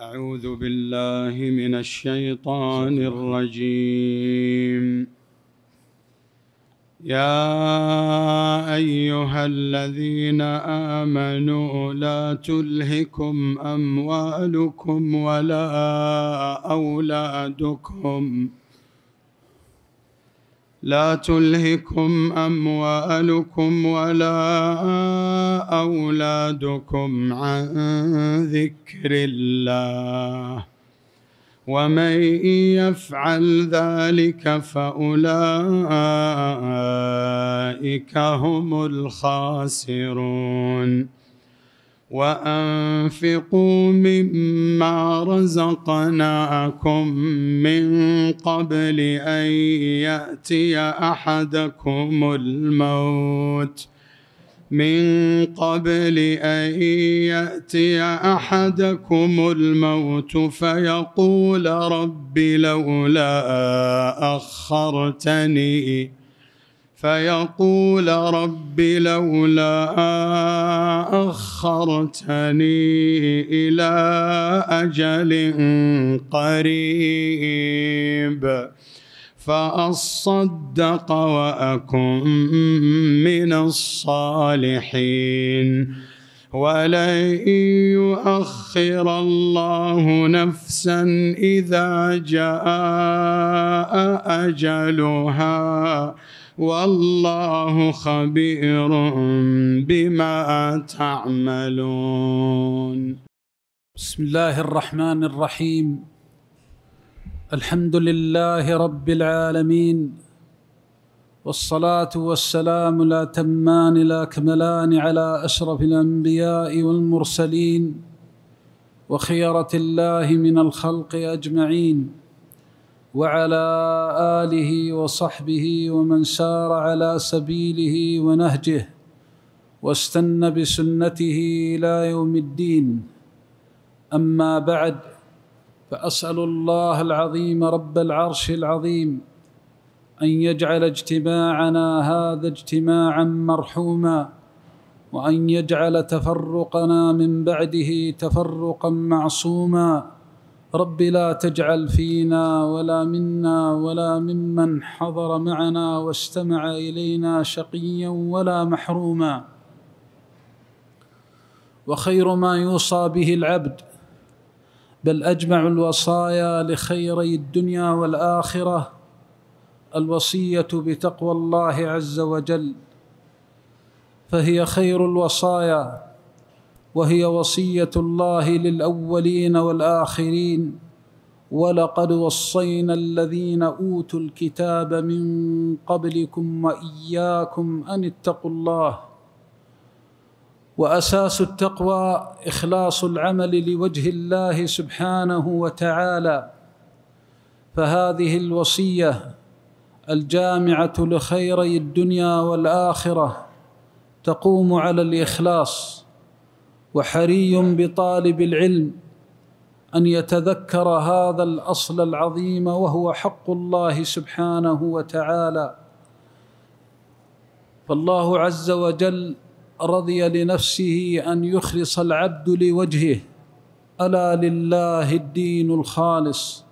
أعوذ بالله من الشيطان الرجيم يا أيها الذين آمنوا لا تلهكم أموالكم ولا أولادكم لا تلهكم اموالكم ولا اولادكم عن ذكر الله ومن يفعل ذلك فاولئك هم الخاسرون وأنفقوا مما رزقناكم من قبل أن يأتي أحدكم الموت من قبل أن يأتي أحدكم الموت فيقول رب لولا أخرتني فيقول رب لولا أخرتني إلى أجل قريب فأصدق وأكن من الصالحين ولن يؤخر الله نفسا إذا جاء أجلها والله خبير بما تعملون بسم الله الرحمن الرحيم الحمد لله رب العالمين والصلاه والسلام لا تمان لا كملان على اشرف الانبياء والمرسلين وخيره الله من الخلق اجمعين وعلى اله وصحبه ومن سار على سبيله ونهجه واستنى بسنته الى يوم الدين اما بعد فاسال الله العظيم رب العرش العظيم ان يجعل اجتماعنا هذا اجتماعا مرحوما وان يجعل تفرقنا من بعده تفرقا معصوما رب لا تجعل فينا ولا منا ولا ممن حضر معنا واستمع الينا شقيا ولا محروما وخير ما يوصى به العبد بل اجمع الوصايا لخيري الدنيا والاخره الوصيه بتقوى الله عز وجل فهي خير الوصايا وهي وصيه الله للاولين والاخرين ولقد وصينا الذين اوتوا الكتاب من قبلكم واياكم ان اتقوا الله واساس التقوى اخلاص العمل لوجه الله سبحانه وتعالى فهذه الوصيه الجامعه لخيري الدنيا والاخره تقوم على الاخلاص وحري بطالب العلم ان يتذكر هذا الاصل العظيم وهو حق الله سبحانه وتعالى فالله عز وجل رضي لنفسه ان يخلص العبد لوجهه الا لله الدين الخالص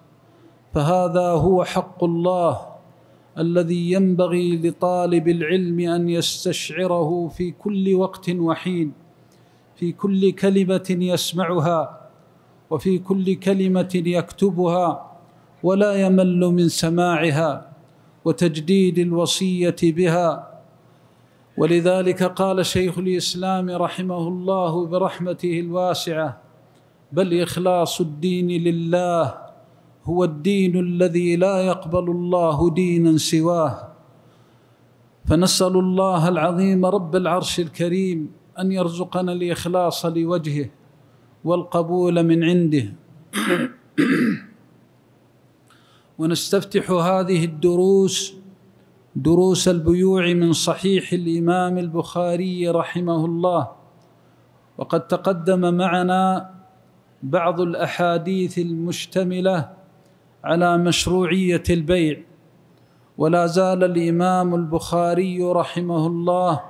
فهذا هو حق الله الذي ينبغي لطالب العلم ان يستشعره في كل وقت وحين في كل كلمه يسمعها وفي كل كلمه يكتبها ولا يمل من سماعها وتجديد الوصيه بها ولذلك قال شيخ الاسلام رحمه الله برحمته الواسعه بل اخلاص الدين لله هو الدين الذي لا يقبل الله دينا سواه فنسال الله العظيم رب العرش الكريم أن يرزقنا الإخلاص لوجهه والقبول من عنده ونستفتح هذه الدروس دروس البيوع من صحيح الإمام البخاري رحمه الله وقد تقدم معنا بعض الأحاديث المشتملة على مشروعية البيع ولا زال الإمام البخاري رحمه الله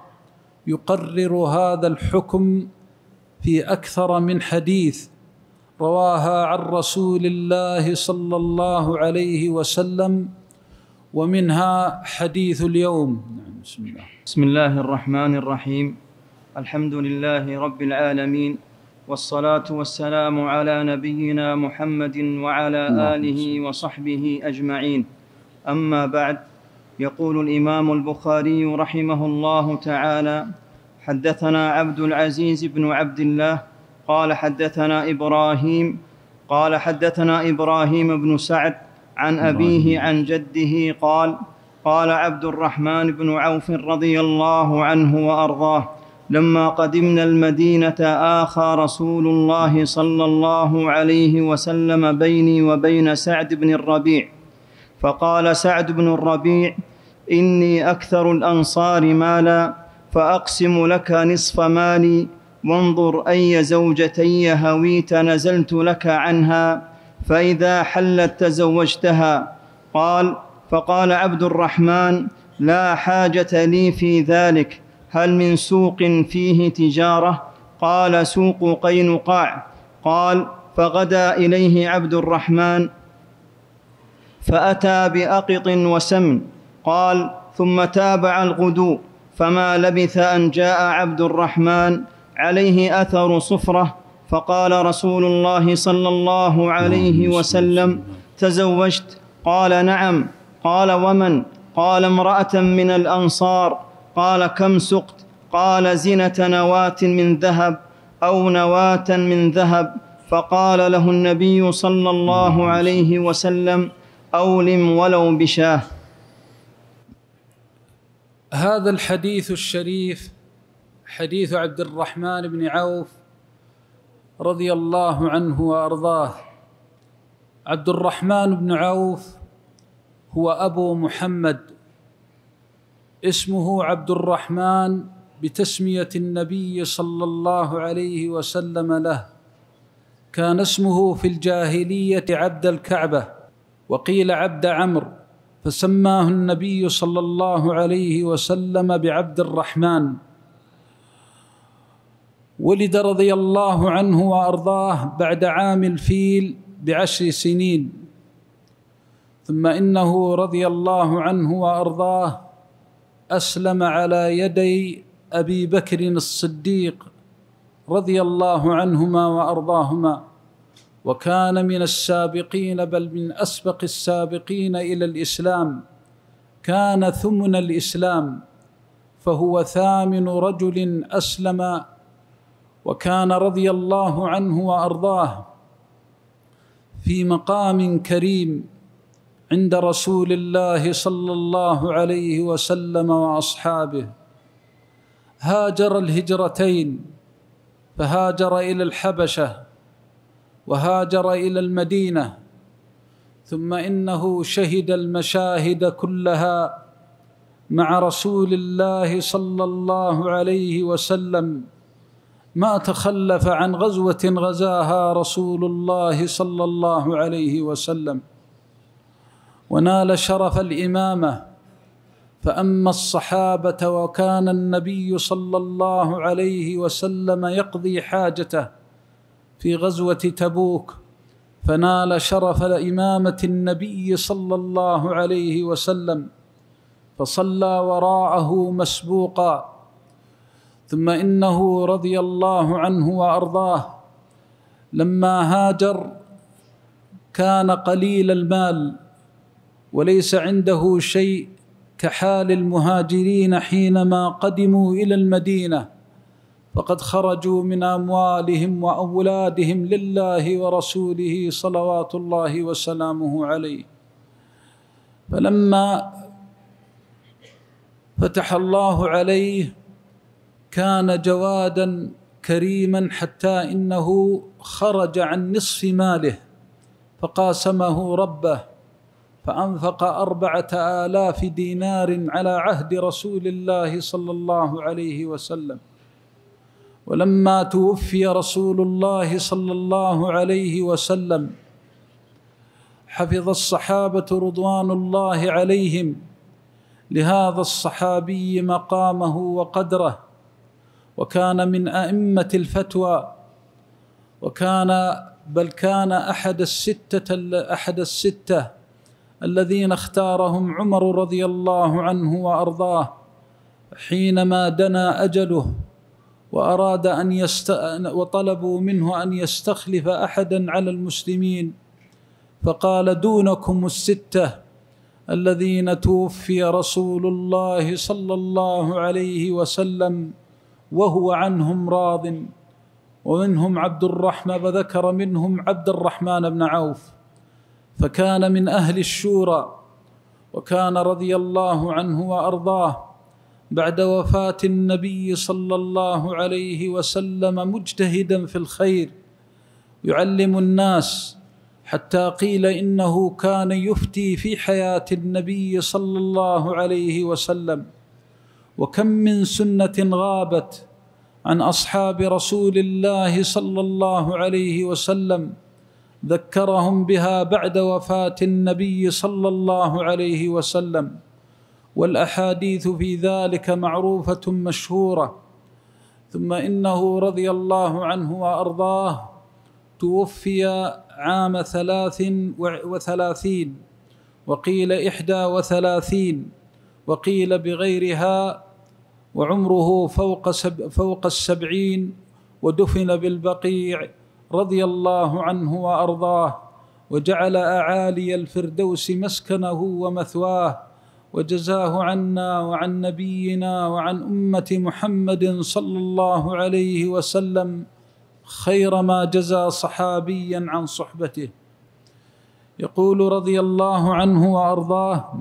يقرر هذا الحكم في اكثر من حديث رواها عن رسول الله صلى الله عليه وسلم ومنها حديث اليوم بسم الله الرحمن الرحيم الحمد لله رب العالمين والصلاه والسلام على نبينا محمد وعلى اله وصحبه اجمعين اما بعد يقول الامام البخاري رحمه الله تعالى حدثنا عبد العزيز بن عبد الله قال حدثنا ابراهيم قال حدثنا ابراهيم بن سعد عن ابيه عن جده قال قال عبد الرحمن بن عوف رضي الله عنه وارضاه لما قدمنا المدينه اخى رسول الله صلى الله عليه وسلم بيني وبين سعد بن الربيع فقال سعد بن الربيع إني أكثر الأنصار مالا فأقسم لك نصف مالي وانظر أي زوجتي هويت نزلت لك عنها فإذا حلت تزوجتها قال فقال عبد الرحمن لا حاجة لي في ذلك هل من سوق فيه تجارة قال سوق قينقاع قال فغدا إليه عبد الرحمن فاتى باقط وسمن قال ثم تابع الغدو فما لبث ان جاء عبد الرحمن عليه اثر صفره فقال رسول الله صلى الله عليه وسلم تزوجت قال نعم قال ومن قال امراه من الانصار قال كم سقت قال زنه نواه من ذهب او نواه من ذهب فقال له النبي صلى الله عليه وسلم أولم ولو بشاه هذا الحديث الشريف حديث عبد الرحمن بن عوف رضي الله عنه وارضاه عبد الرحمن بن عوف هو ابو محمد اسمه عبد الرحمن بتسميه النبي صلى الله عليه وسلم له كان اسمه في الجاهليه عبد الكعبه وقيل عبد عمرو فسماه النبي صلى الله عليه وسلم بعبد الرحمن ولد رضي الله عنه وارضاه بعد عام الفيل بعشر سنين ثم انه رضي الله عنه وارضاه اسلم على يدي ابي بكر الصديق رضي الله عنهما وارضاهما وكان من السابقين بل من اسبق السابقين الى الاسلام كان ثمن الاسلام فهو ثامن رجل اسلم وكان رضي الله عنه وارضاه في مقام كريم عند رسول الله صلى الله عليه وسلم واصحابه هاجر الهجرتين فهاجر الى الحبشه وهاجر الى المدينه ثم انه شهد المشاهد كلها مع رسول الله صلى الله عليه وسلم ما تخلف عن غزوه غزاها رسول الله صلى الله عليه وسلم ونال شرف الامامه فاما الصحابه وكان النبي صلى الله عليه وسلم يقضي حاجته في غزوه تبوك فنال شرف امامه النبي صلى الله عليه وسلم فصلى وراءه مسبوقا ثم انه رضي الله عنه وارضاه لما هاجر كان قليل المال وليس عنده شيء كحال المهاجرين حينما قدموا الى المدينه وقد خرجوا من اموالهم واولادهم لله ورسوله صلوات الله وسلامه عليه فلما فتح الله عليه كان جوادا كريما حتى انه خرج عن نصف ماله فقاسمه ربه فانفق اربعه الاف دينار على عهد رسول الله صلى الله عليه وسلم ولما توفي رسول الله صلى الله عليه وسلم حفظ الصحابه رضوان الله عليهم لهذا الصحابي مقامه وقدره وكان من ائمه الفتوى وكان بل كان احد السته احد السته الذين اختارهم عمر رضي الله عنه وارضاه حينما دنا اجله وأراد أن يست... وطلبوا منه أن يستخلف أحدا على المسلمين فقال دونكم الستة الذين توفي رسول الله صلى الله عليه وسلم وهو عنهم راضٍ ومنهم عبد الرحمن فذكر منهم عبد الرحمن بن عوف فكان من اهل الشورى وكان رضي الله عنه وارضاه بعد وفاه النبي صلى الله عليه وسلم مجتهدا في الخير يعلم الناس حتى قيل انه كان يفتي في حياه النبي صلى الله عليه وسلم وكم من سنه غابت عن اصحاب رسول الله صلى الله عليه وسلم ذكرهم بها بعد وفاه النبي صلى الله عليه وسلم والاحاديث في ذلك معروفه مشهوره ثم انه رضي الله عنه وارضاه توفي عام ثلاث وثلاثين وقيل احدى وثلاثين وقيل بغيرها وعمره فوق سب فوق السبعين ودفن بالبقيع رضي الله عنه وارضاه وجعل اعالي الفردوس مسكنه ومثواه وجزاه عنا وعن نبينا وعن امه محمد صلى الله عليه وسلم خير ما جزى صحابيا عن صحبته يقول رضي الله عنه وارضاه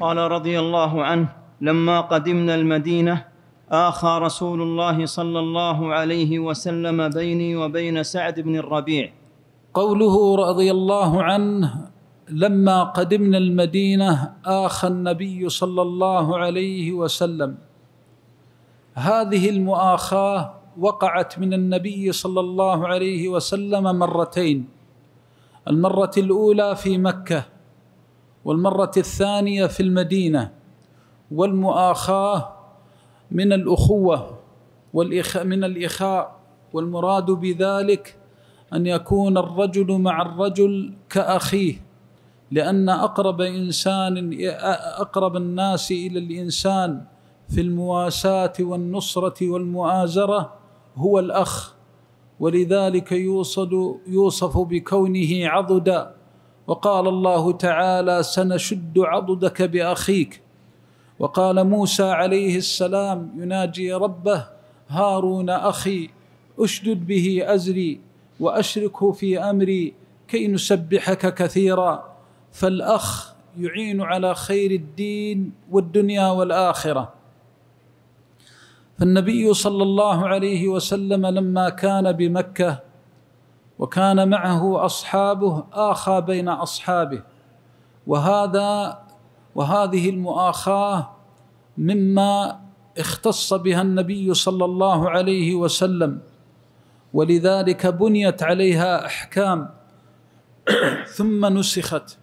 قال رضي الله عنه لما قدمنا المدينه اخى رسول الله صلى الله عليه وسلم بيني وبين سعد بن الربيع قوله رضي الله عنه لما قدمنا المدينه اخى النبي صلى الله عليه وسلم هذه المؤاخاه وقعت من النبي صلى الله عليه وسلم مرتين المره الاولى في مكه والمره الثانيه في المدينه والمؤاخاه من الاخوه من الاخاء والمراد بذلك ان يكون الرجل مع الرجل كاخيه لأن أقرب إنسان أقرب الناس إلى الإنسان في المواساة والنصرة والمؤازرة هو الأخ ولذلك يوصد يوصف بكونه عضدا وقال الله تعالى سنشد عضدك بأخيك وقال موسى عليه السلام يناجي ربه هارون أخي أشدد به أزري وأشركه في أمري كي نسبحك كثيرا فالاخ يعين على خير الدين والدنيا والاخره فالنبي صلى الله عليه وسلم لما كان بمكه وكان معه اصحابه اخى بين اصحابه وهذا وهذه المؤاخاه مما اختص بها النبي صلى الله عليه وسلم ولذلك بنيت عليها احكام ثم نسخت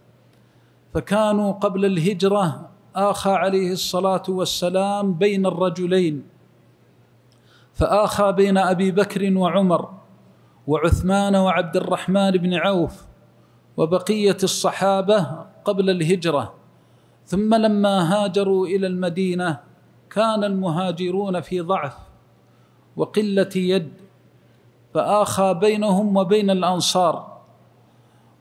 فكانوا قبل الهجرة آخى عليه الصلاة والسلام بين الرجلين فآخى بين أبي بكر وعمر وعثمان وعبد الرحمن بن عوف وبقية الصحابة قبل الهجرة ثم لما هاجروا إلى المدينة كان المهاجرون في ضعف وقلة يد فآخى بينهم وبين الأنصار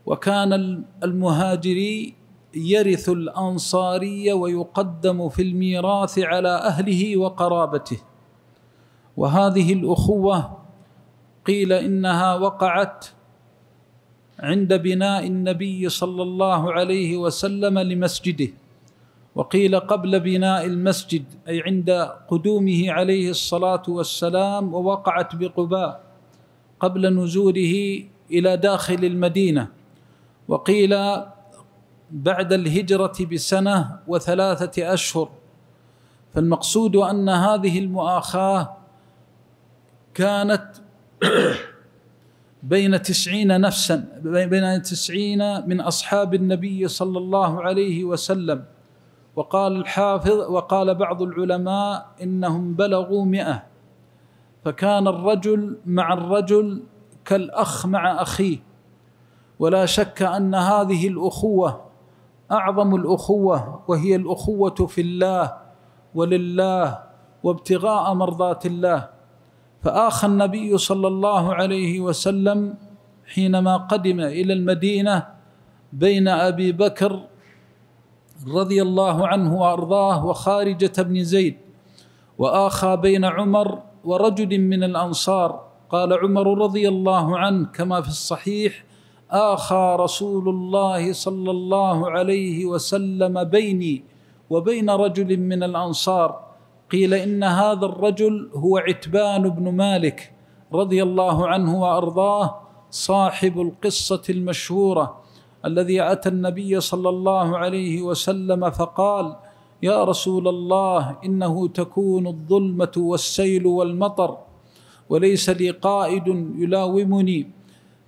وكان المهاجري يرث الانصاري ويقدم في الميراث على اهله وقرابته وهذه الاخوه قيل انها وقعت عند بناء النبي صلى الله عليه وسلم لمسجده وقيل قبل بناء المسجد اي عند قدومه عليه الصلاه والسلام ووقعت بقباء قبل نزوله الى داخل المدينه وقيل بعد الهجرة بسنة وثلاثة أشهر فالمقصود أن هذه المؤاخاة كانت بين تسعين نفسا بين تسعين من أصحاب النبي صلى الله عليه وسلم وقال الحافظ وقال بعض العلماء إنهم بلغوا مئة فكان الرجل مع الرجل كالأخ مع أخيه ولا شك أن هذه الأخوة اعظم الاخوه وهي الاخوه في الله ولله وابتغاء مرضاه الله فاخى النبي صلى الله عليه وسلم حينما قدم الى المدينه بين ابي بكر رضي الله عنه وارضاه وخارجه بن زيد واخى بين عمر ورجل من الانصار قال عمر رضي الله عنه كما في الصحيح آخى رسول الله صلى الله عليه وسلم بيني وبين رجل من الأنصار قيل إن هذا الرجل هو عتبان بن مالك رضي الله عنه وأرضاه صاحب القصة المشهورة الذي أتى النبي صلى الله عليه وسلم فقال يا رسول الله إنه تكون الظلمة والسيل والمطر وليس لي قائد يلاومني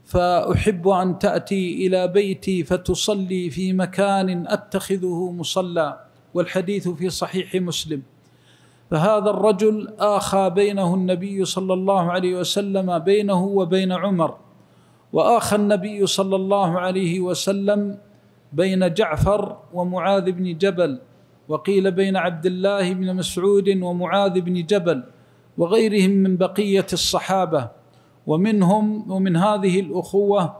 فاحب ان تاتي الى بيتي فتصلي في مكان اتخذه مصلى والحديث في صحيح مسلم فهذا الرجل اخى بينه النبي صلى الله عليه وسلم بينه وبين عمر واخى النبي صلى الله عليه وسلم بين جعفر ومعاذ بن جبل وقيل بين عبد الله بن مسعود ومعاذ بن جبل وغيرهم من بقيه الصحابه ومنهم ومن هذه الأخوة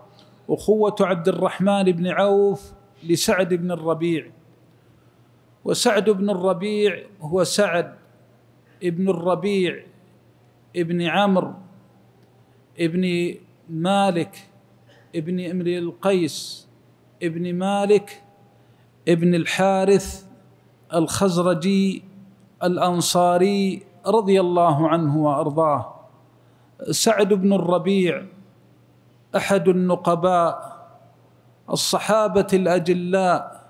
أخوة عبد الرحمن بن عوف لسعد بن الربيع وسعد بن الربيع هو سعد بن الربيع ابن عمرو ابن مالك ابن امرئ القيس ابن مالك ابن الحارث الخزرجي الانصاري رضي الله عنه وارضاه سعد بن الربيع احد النقباء الصحابه الاجلاء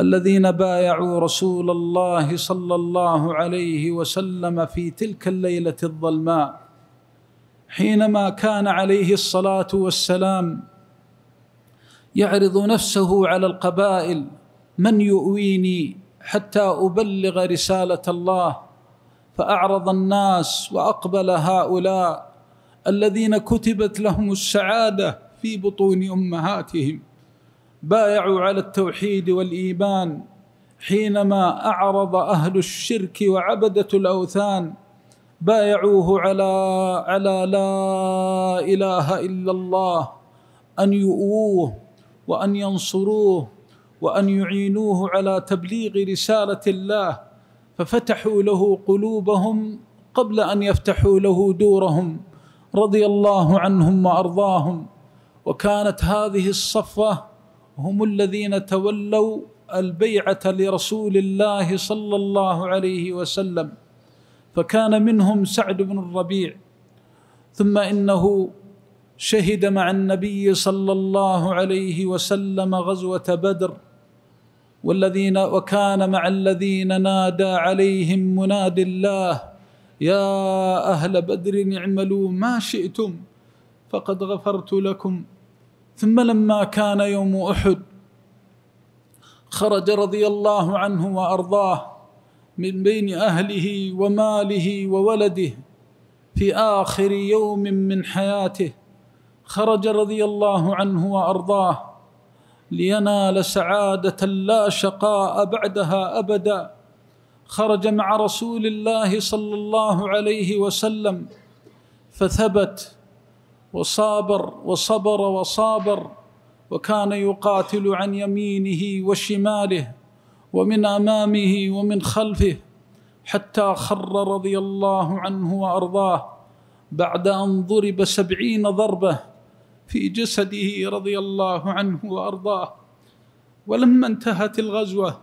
الذين بايعوا رسول الله صلى الله عليه وسلم في تلك الليله الظلماء حينما كان عليه الصلاه والسلام يعرض نفسه على القبائل من يؤويني حتى ابلغ رساله الله فاعرض الناس واقبل هؤلاء الذين كتبت لهم السعاده في بطون امهاتهم بايعوا على التوحيد والايمان حينما اعرض اهل الشرك وعبده الاوثان بايعوه على على لا اله الا الله ان يؤوه وان ينصروه وان يعينوه على تبليغ رساله الله ففتحوا له قلوبهم قبل ان يفتحوا له دورهم رضي الله عنهم وارضاهم وكانت هذه الصفه هم الذين تولوا البيعه لرسول الله صلى الله عليه وسلم فكان منهم سعد بن الربيع ثم انه شهد مع النبي صلى الله عليه وسلم غزوه بدر والذين وكان مع الذين نادى عليهم مناد الله يا أهل بدر اعملوا ما شئتم فقد غفرت لكم ثم لما كان يوم أحد خرج رضي الله عنه وأرضاه من بين أهله وماله وولده في آخر يوم من حياته خرج رضي الله عنه وأرضاه لينال سعاده لا شقاء بعدها ابدا خرج مع رسول الله صلى الله عليه وسلم فثبت وصابر وصبر وصابر وكان يقاتل عن يمينه وشماله ومن امامه ومن خلفه حتى خر رضي الله عنه وارضاه بعد ان ضرب سبعين ضربه في جسده رضي الله عنه وارضاه ولما انتهت الغزوه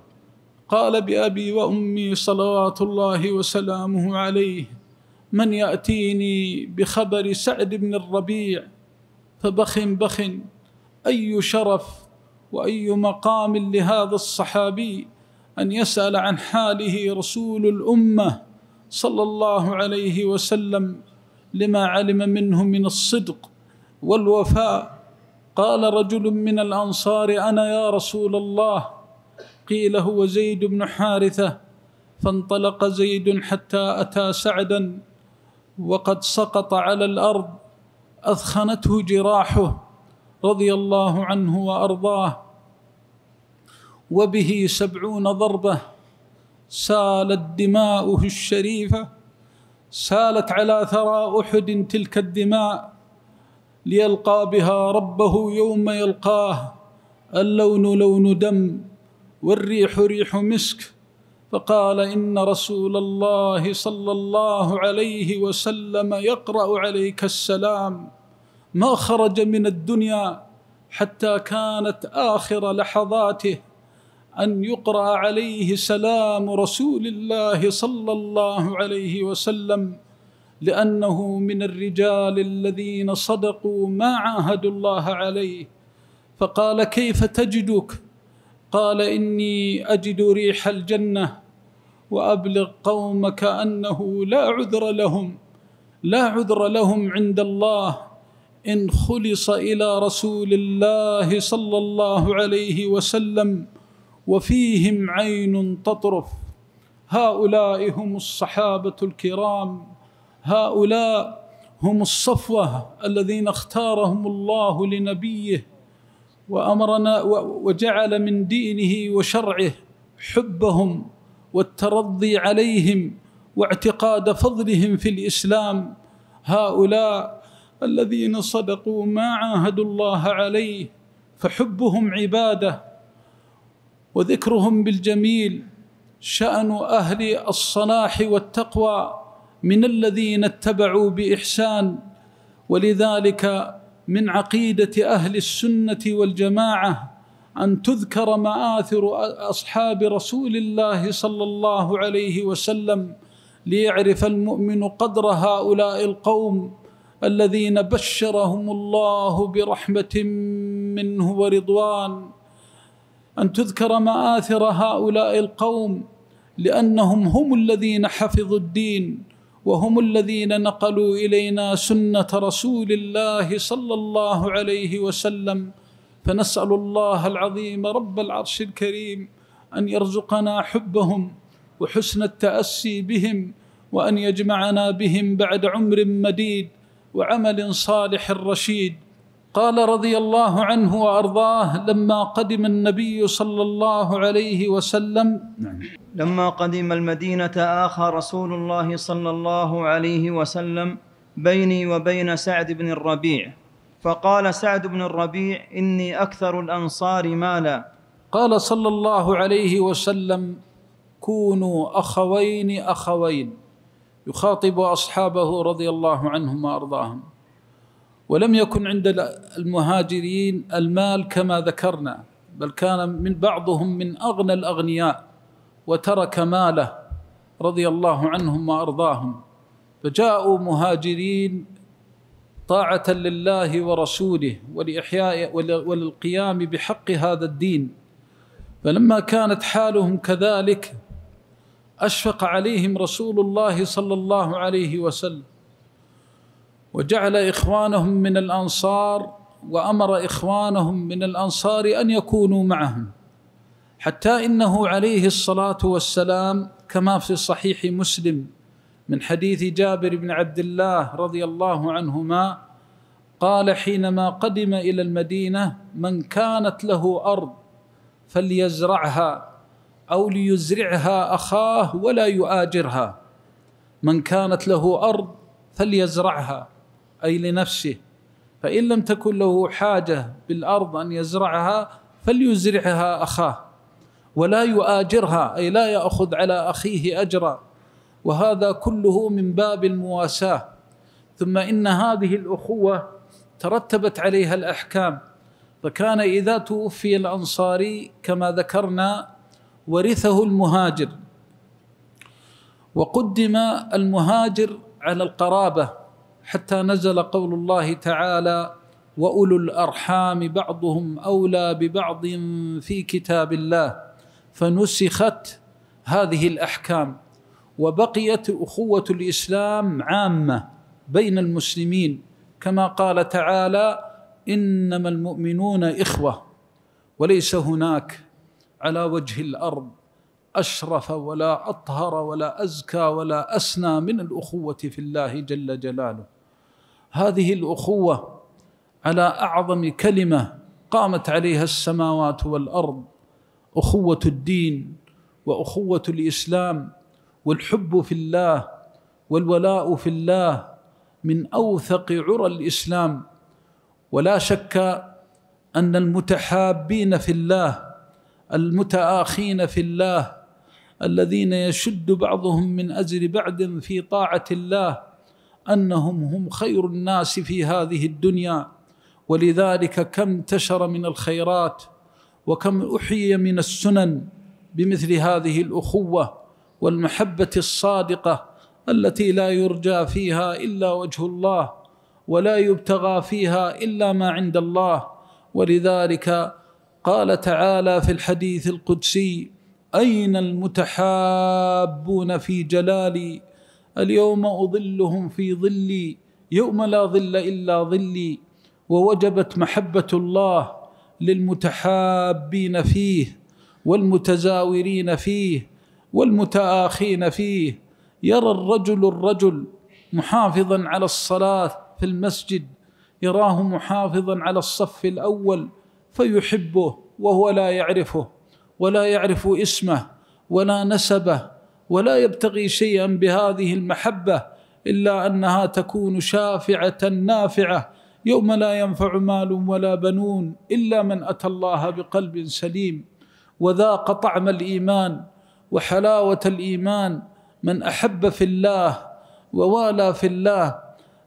قال بابي وامي صلوات الله وسلامه عليه من ياتيني بخبر سعد بن الربيع فبخ بخ اي شرف واي مقام لهذا الصحابي ان يسال عن حاله رسول الامه صلى الله عليه وسلم لما علم منه من الصدق والوفاء قال رجل من الانصار انا يا رسول الله قيل هو زيد بن حارثه فانطلق زيد حتى اتى سعدا وقد سقط على الارض اثخنته جراحه رضي الله عنه وارضاه وبه سبعون ضربه سالت دماؤه الشريفه سالت على ثرى احد تلك الدماء ليلقى بها ربه يوم يلقاه اللون لون دم والريح ريح مسك فقال ان رسول الله صلى الله عليه وسلم يقرا عليك السلام ما خرج من الدنيا حتى كانت اخر لحظاته ان يقرا عليه سلام رسول الله صلى الله عليه وسلم لانه من الرجال الذين صدقوا ما عاهدوا الله عليه فقال كيف تجدك قال اني اجد ريح الجنه وابلغ قومك انه لا عذر لهم لا عذر لهم عند الله ان خلص الى رسول الله صلى الله عليه وسلم وفيهم عين تطرف هؤلاء هم الصحابه الكرام هؤلاء هم الصفوه الذين اختارهم الله لنبيه وامرنا وجعل من دينه وشرعه حبهم والترضي عليهم واعتقاد فضلهم في الاسلام هؤلاء الذين صدقوا ما عاهدوا الله عليه فحبهم عباده وذكرهم بالجميل شان اهل الصلاح والتقوى من الذين اتبعوا باحسان ولذلك من عقيده اهل السنه والجماعه ان تذكر ماثر اصحاب رسول الله صلى الله عليه وسلم ليعرف المؤمن قدر هؤلاء القوم الذين بشرهم الله برحمه منه ورضوان ان تذكر ماثر هؤلاء القوم لانهم هم الذين حفظوا الدين وهم الذين نقلوا الينا سنه رسول الله صلى الله عليه وسلم فنسال الله العظيم رب العرش الكريم ان يرزقنا حبهم وحسن التاسي بهم وان يجمعنا بهم بعد عمر مديد وعمل صالح رشيد قال رضي الله عنه وارضاه لما قدم النبي صلى الله عليه وسلم نعم. لما قدم المدينه اخى رسول الله صلى الله عليه وسلم بيني وبين سعد بن الربيع فقال سعد بن الربيع اني اكثر الانصار مالا قال صلى الله عليه وسلم كونوا اخوين اخوين يخاطب اصحابه رضي الله عنهم وارضاهم ولم يكن عند المهاجرين المال كما ذكرنا بل كان من بعضهم من اغنى الاغنياء وترك ماله رضي الله عنهم وارضاهم فجاءوا مهاجرين طاعه لله ورسوله ولاحياء وللقيام بحق هذا الدين فلما كانت حالهم كذلك اشفق عليهم رسول الله صلى الله عليه وسلم وجعل إخوانهم من الأنصار وأمر إخوانهم من الأنصار أن يكونوا معهم حتى إنه عليه الصلاة والسلام كما في صحيح مسلم من حديث جابر بن عبد الله رضي الله عنهما قال حينما قدم إلى المدينة من كانت له أرض فليزرعها أو ليزرعها أخاه ولا يؤاجرها من كانت له أرض فليزرعها أي لنفسه فإن لم تكن له حاجة بالأرض أن يزرعها فليزرعها أخاه ولا يؤاجرها أي لا يأخذ على أخيه أجرا وهذا كله من باب المواساة ثم إن هذه الأخوة ترتبت عليها الأحكام فكان إذا توفي الأنصاري كما ذكرنا ورثه المهاجر وقدم المهاجر على القرابه حتى نزل قول الله تعالى واولو الارحام بعضهم اولى ببعض في كتاب الله فنسخت هذه الاحكام وبقيت اخوه الاسلام عامه بين المسلمين كما قال تعالى انما المؤمنون اخوه وليس هناك على وجه الارض أشرف ولا أطهر ولا أزكى ولا أسنى من الأخوة في الله جل جلاله هذه الأخوة على أعظم كلمة قامت عليها السماوات والأرض أخوة الدين وأخوة الإسلام والحب في الله والولاء في الله من أوثق عرى الإسلام ولا شك أن المتحابين في الله المتآخين في الله الذين يشد بعضهم من اجل بعد في طاعه الله انهم هم خير الناس في هذه الدنيا ولذلك كم انتشر من الخيرات وكم احيي من السنن بمثل هذه الاخوه والمحبه الصادقه التي لا يرجى فيها الا وجه الله ولا يبتغى فيها الا ما عند الله ولذلك قال تعالى في الحديث القدسي أين المتحابون في جلالي اليوم أظلهم في ظلي يوم لا ظل إلا ظلي ووجبت محبة الله للمتحابين فيه والمتزاورين فيه والمتآخين فيه يرى الرجل الرجل محافظا على الصلاة في المسجد يراه محافظا على الصف الأول فيحبه وهو لا يعرفه ولا يعرف اسمه ولا نسبه ولا يبتغي شيئا بهذه المحبه الا انها تكون شافعه نافعه يوم لا ينفع مال ولا بنون الا من اتى الله بقلب سليم وذاق طعم الايمان وحلاوه الايمان من احب في الله ووالى في الله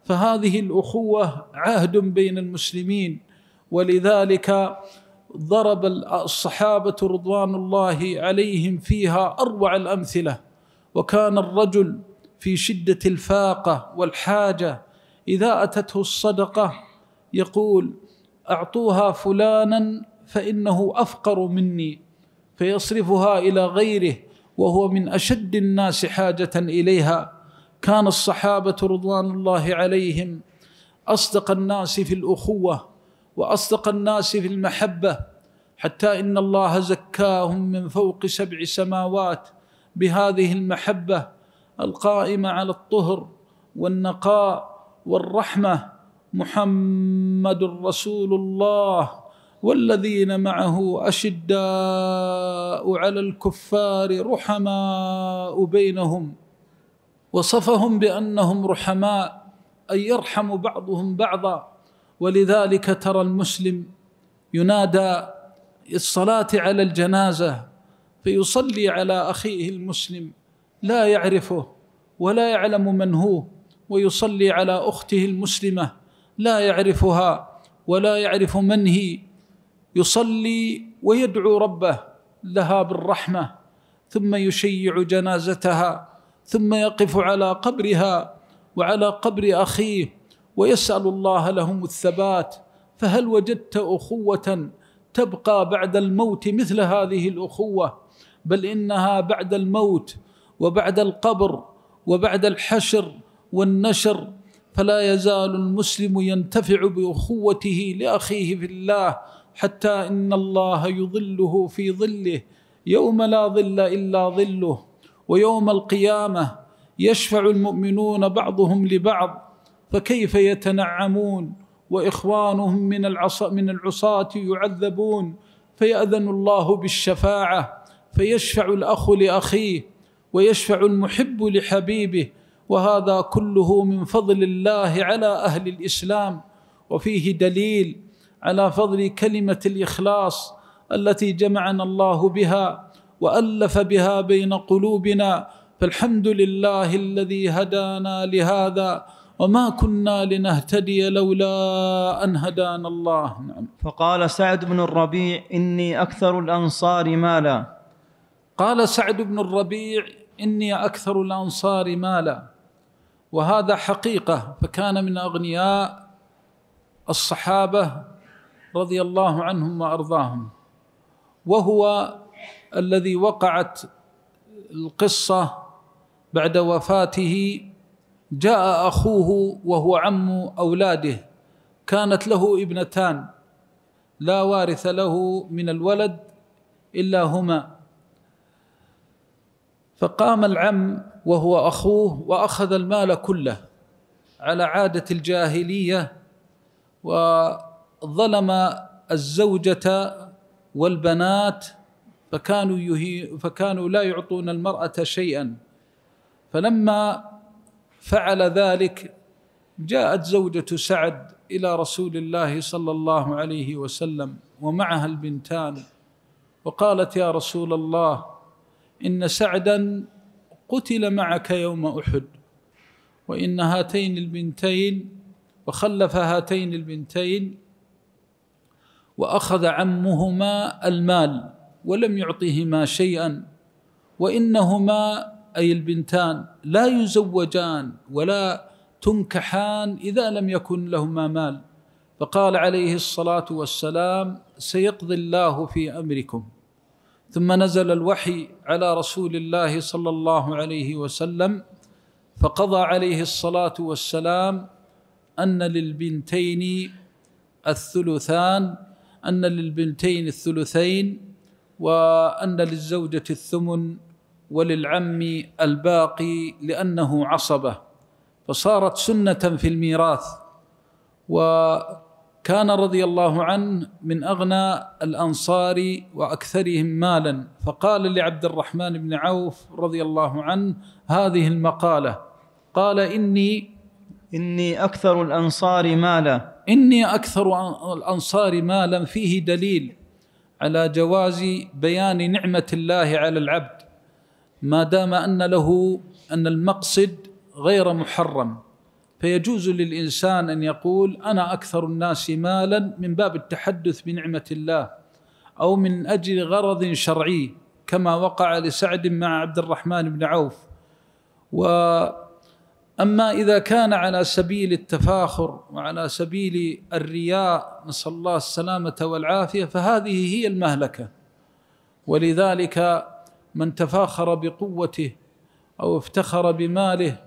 فهذه الاخوه عهد بين المسلمين ولذلك ضرب الصحابه رضوان الله عليهم فيها اروع الامثله وكان الرجل في شده الفاقه والحاجه اذا اتته الصدقه يقول اعطوها فلانا فانه افقر مني فيصرفها الى غيره وهو من اشد الناس حاجه اليها كان الصحابه رضوان الله عليهم اصدق الناس في الاخوه واصدق الناس في المحبه حتى ان الله زكاهم من فوق سبع سماوات بهذه المحبه القائمه على الطهر والنقاء والرحمه محمد رسول الله والذين معه اشداء على الكفار رحماء بينهم وصفهم بانهم رحماء اي يرحم بعضهم بعضا ولذلك ترى المسلم ينادى الصلاة على الجنازة فيصلي على أخيه المسلم لا يعرفه ولا يعلم من هو ويصلي على أخته المسلمة لا يعرفها ولا يعرف من هي يصلي ويدعو ربه لها بالرحمه ثم يشيع جنازتها ثم يقف على قبرها وعلى قبر اخيه ويسال الله لهم الثبات فهل وجدت اخوه تبقى بعد الموت مثل هذه الاخوه بل انها بعد الموت وبعد القبر وبعد الحشر والنشر فلا يزال المسلم ينتفع باخوته لاخيه في الله حتى ان الله يظله في ظله يوم لا ظل الا ظله ويوم القيامه يشفع المؤمنون بعضهم لبعض فكيف يتنعمون واخوانهم من العصا من العصاة يعذبون فيأذن الله بالشفاعة فيشفع الاخ لاخيه ويشفع المحب لحبيبه وهذا كله من فضل الله على اهل الاسلام وفيه دليل على فضل كلمه الاخلاص التي جمعنا الله بها والف بها بين قلوبنا فالحمد لله الذي هدانا لهذا وما كنا لنهتدي لولا أن هدانا الله نعم فقال سعد بن الربيع إني أكثر الأنصار مالا قال سعد بن الربيع إني أكثر الأنصار مالا وهذا حقيقة فكان من أغنياء الصحابة رضي الله عنهم وأرضاهم وهو الذي وقعت القصة بعد وفاته جاء اخوه وهو عم اولاده كانت له ابنتان لا وارث له من الولد الا هما فقام العم وهو اخوه واخذ المال كله على عاده الجاهليه وظلم الزوجه والبنات فكانوا يهي فكانوا لا يعطون المراه شيئا فلما فعل ذلك جاءت زوجة سعد إلى رسول الله صلى الله عليه وسلم ومعها البنتان وقالت يا رسول الله إن سعدا قتل معك يوم أحد وإن هاتين البنتين وخلف هاتين البنتين وأخذ عمهما المال ولم يعطهما شيئا وإنهما أي البنتان لا يزوجان ولا تنكحان إذا لم يكن لهما مال فقال عليه الصلاة والسلام سيقضي الله في أمركم ثم نزل الوحي على رسول الله صلى الله عليه وسلم فقضى عليه الصلاة والسلام أن للبنتين الثلثان أن للبنتين الثلثين وأن للزوجة الثمن وللعم الباقي لأنه عصبه فصارت سنة في الميراث وكان رضي الله عنه من أغنى الأنصار وأكثرهم مالا فقال لعبد الرحمن بن عوف رضي الله عنه هذه المقالة قال إني إني أكثر الأنصار مالا إني أكثر الأنصار مالا فيه دليل على جواز بيان نعمة الله على العبد ما دام ان له ان المقصد غير محرم فيجوز للانسان ان يقول انا اكثر الناس مالا من باب التحدث بنعمه الله او من اجل غرض شرعي كما وقع لسعد مع عبد الرحمن بن عوف و اما اذا كان على سبيل التفاخر وعلى سبيل الرياء نسال الله السلامه والعافيه فهذه هي المهلكه ولذلك من تفاخر بقوته او افتخر بماله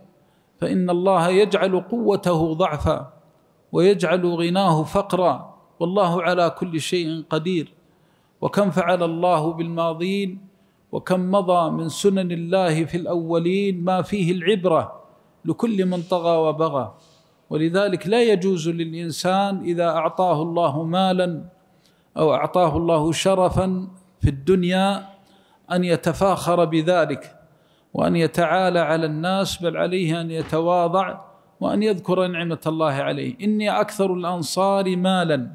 فان الله يجعل قوته ضعفا ويجعل غناه فقرا والله على كل شيء قدير وكم فعل الله بالماضين وكم مضى من سنن الله في الاولين ما فيه العبره لكل من طغى وبغى ولذلك لا يجوز للانسان اذا اعطاه الله مالا او اعطاه الله شرفا في الدنيا ان يتفاخر بذلك وان يتعالى على الناس بل عليه ان يتواضع وان يذكر نعمه الله عليه اني اكثر الانصار مالا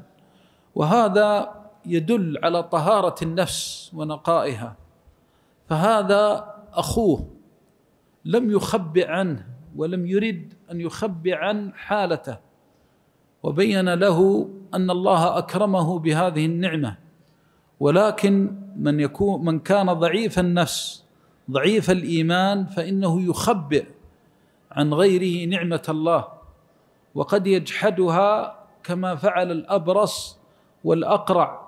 وهذا يدل على طهاره النفس ونقائها فهذا اخوه لم يخبئ عنه ولم يرد ان يخبئ عن حالته وبين له ان الله اكرمه بهذه النعمه ولكن من يكون من كان ضعيف النفس ضعيف الايمان فانه يخبئ عن غيره نعمه الله وقد يجحدها كما فعل الابرص والاقرع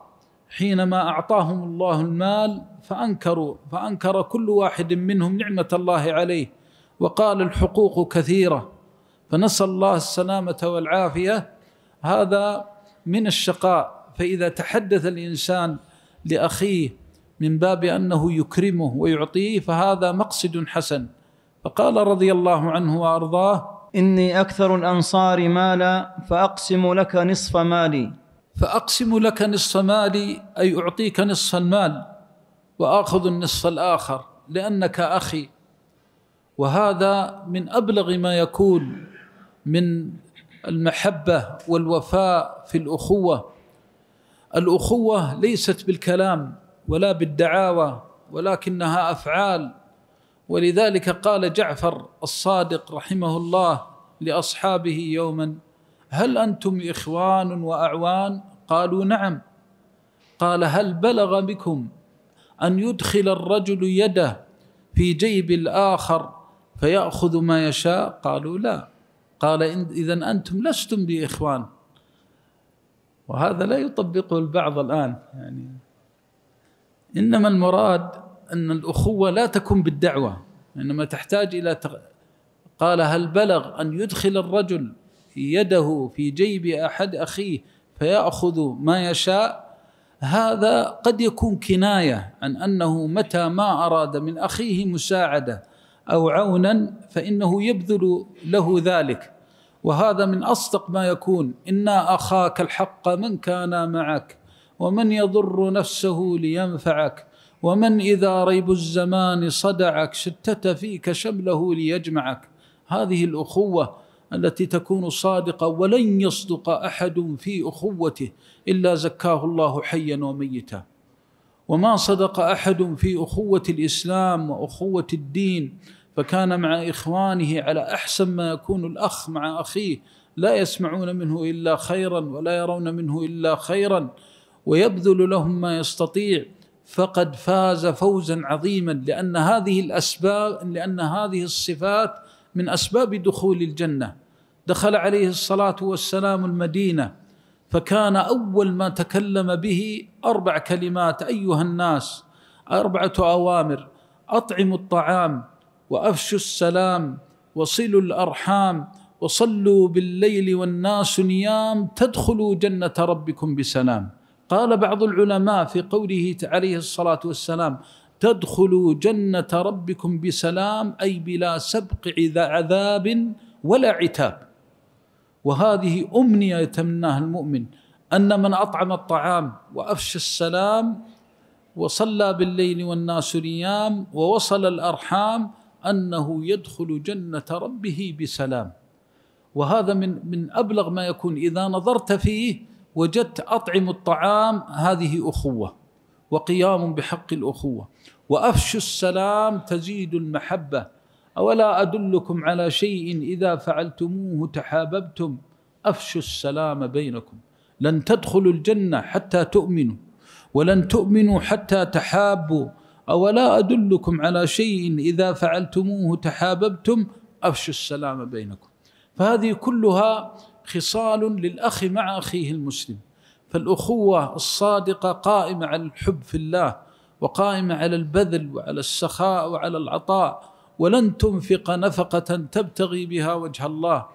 حينما اعطاهم الله المال فانكروا فانكر كل واحد منهم نعمه الله عليه وقال الحقوق كثيره فنسال الله السلامه والعافيه هذا من الشقاء فاذا تحدث الانسان لاخيه من باب انه يكرمه ويعطيه فهذا مقصد حسن فقال رضي الله عنه وارضاه اني اكثر الانصار مالا فاقسم لك نصف مالي فاقسم لك نصف مالي اي اعطيك نصف المال واخذ النصف الاخر لانك اخي وهذا من ابلغ ما يكون من المحبه والوفاء في الاخوه الاخوه ليست بالكلام ولا بالدعاوى ولكنها افعال ولذلك قال جعفر الصادق رحمه الله لاصحابه يوما هل انتم اخوان واعوان قالوا نعم قال هل بلغ بكم ان يدخل الرجل يده في جيب الاخر فياخذ ما يشاء قالوا لا قال اذا انتم لستم باخوان وهذا لا يطبقه البعض الآن يعني إنما المراد أن الأخوة لا تكون بالدعوة إنما تحتاج إلى تق... قال هل بلغ أن يدخل الرجل يده في جيب أحد أخيه فيأخذ ما يشاء هذا قد يكون كناية عن أنه متى ما أراد من أخيه مساعدة أو عونا فإنه يبذل له ذلك وهذا من اصدق ما يكون انا اخاك الحق من كان معك ومن يضر نفسه لينفعك ومن اذا ريب الزمان صدعك شتت فيك شمله ليجمعك هذه الاخوه التي تكون صادقه ولن يصدق احد في اخوته الا زكاه الله حيا وميتا وما صدق احد في اخوه الاسلام واخوه الدين فكان مع إخوانه على أحسن ما يكون الأخ مع أخيه لا يسمعون منه إلا خيرا ولا يرون منه إلا خيرا ويبذل لهم ما يستطيع فقد فاز فوزا عظيما لأن هذه الأسباب لأن هذه الصفات من أسباب دخول الجنة دخل عليه الصلاة والسلام المدينة فكان أول ما تكلم به أربع كلمات أيها الناس أربعة أوامر أطعموا الطعام وافشوا السلام وصلوا الارحام وصلوا بالليل والناس نيام تدخلوا جنه ربكم بسلام قال بعض العلماء في قوله عليه الصلاه والسلام تدخلوا جنه ربكم بسلام اي بلا سبق عذاب ولا عتاب وهذه امنيه يتمناها المؤمن ان من اطعم الطعام وافشى السلام وصلى بالليل والناس نيام ووصل الارحام أنه يدخل جنة ربه بسلام وهذا من من أبلغ ما يكون إذا نظرت فيه وجدت أطعم الطعام هذه أخوة وقيام بحق الأخوة وافش السلام تزيد المحبة أولا أدلكم على شيء إذا فعلتموه تحاببتم أفشوا السلام بينكم لن تدخلوا الجنة حتى تؤمنوا ولن تؤمنوا حتى تحابوا اولا ادلكم على شيء اذا فعلتموه تحاببتم افشوا السلام بينكم فهذه كلها خصال للاخ مع اخيه المسلم فالاخوه الصادقه قائمه على الحب في الله وقائمه على البذل وعلى السخاء وعلى العطاء ولن تنفق نفقه تبتغي بها وجه الله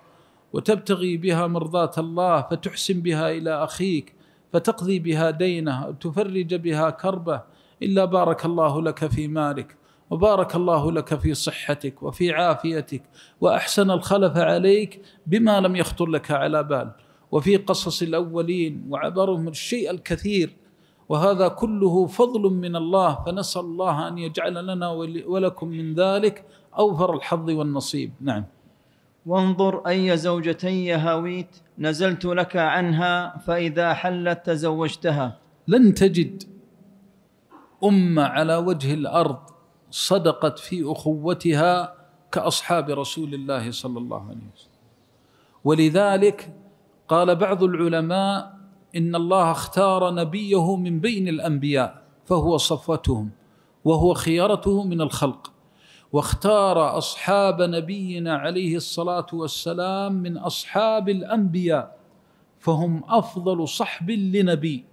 وتبتغي بها مرضاه الله فتحسن بها الى اخيك فتقضي بها دينه او تفرج بها كربه إلا بارك الله لك في مالك وبارك الله لك في صحتك وفي عافيتك وأحسن الخلف عليك بما لم يخطر لك على بال وفي قصص الأولين وعبرهم الشيء الكثير وهذا كله فضل من الله فنسأل الله أن يجعل لنا ولكم من ذلك أوفر الحظ والنصيب نعم وانظر أي زوجتي هويت نزلت لك عنها فإذا حلت تزوجتها لن تجد امه على وجه الارض صدقت في اخوتها كاصحاب رسول الله صلى الله عليه وسلم ولذلك قال بعض العلماء ان الله اختار نبيه من بين الانبياء فهو صفوتهم وهو خيارته من الخلق واختار اصحاب نبينا عليه الصلاه والسلام من اصحاب الانبياء فهم افضل صحب لنبي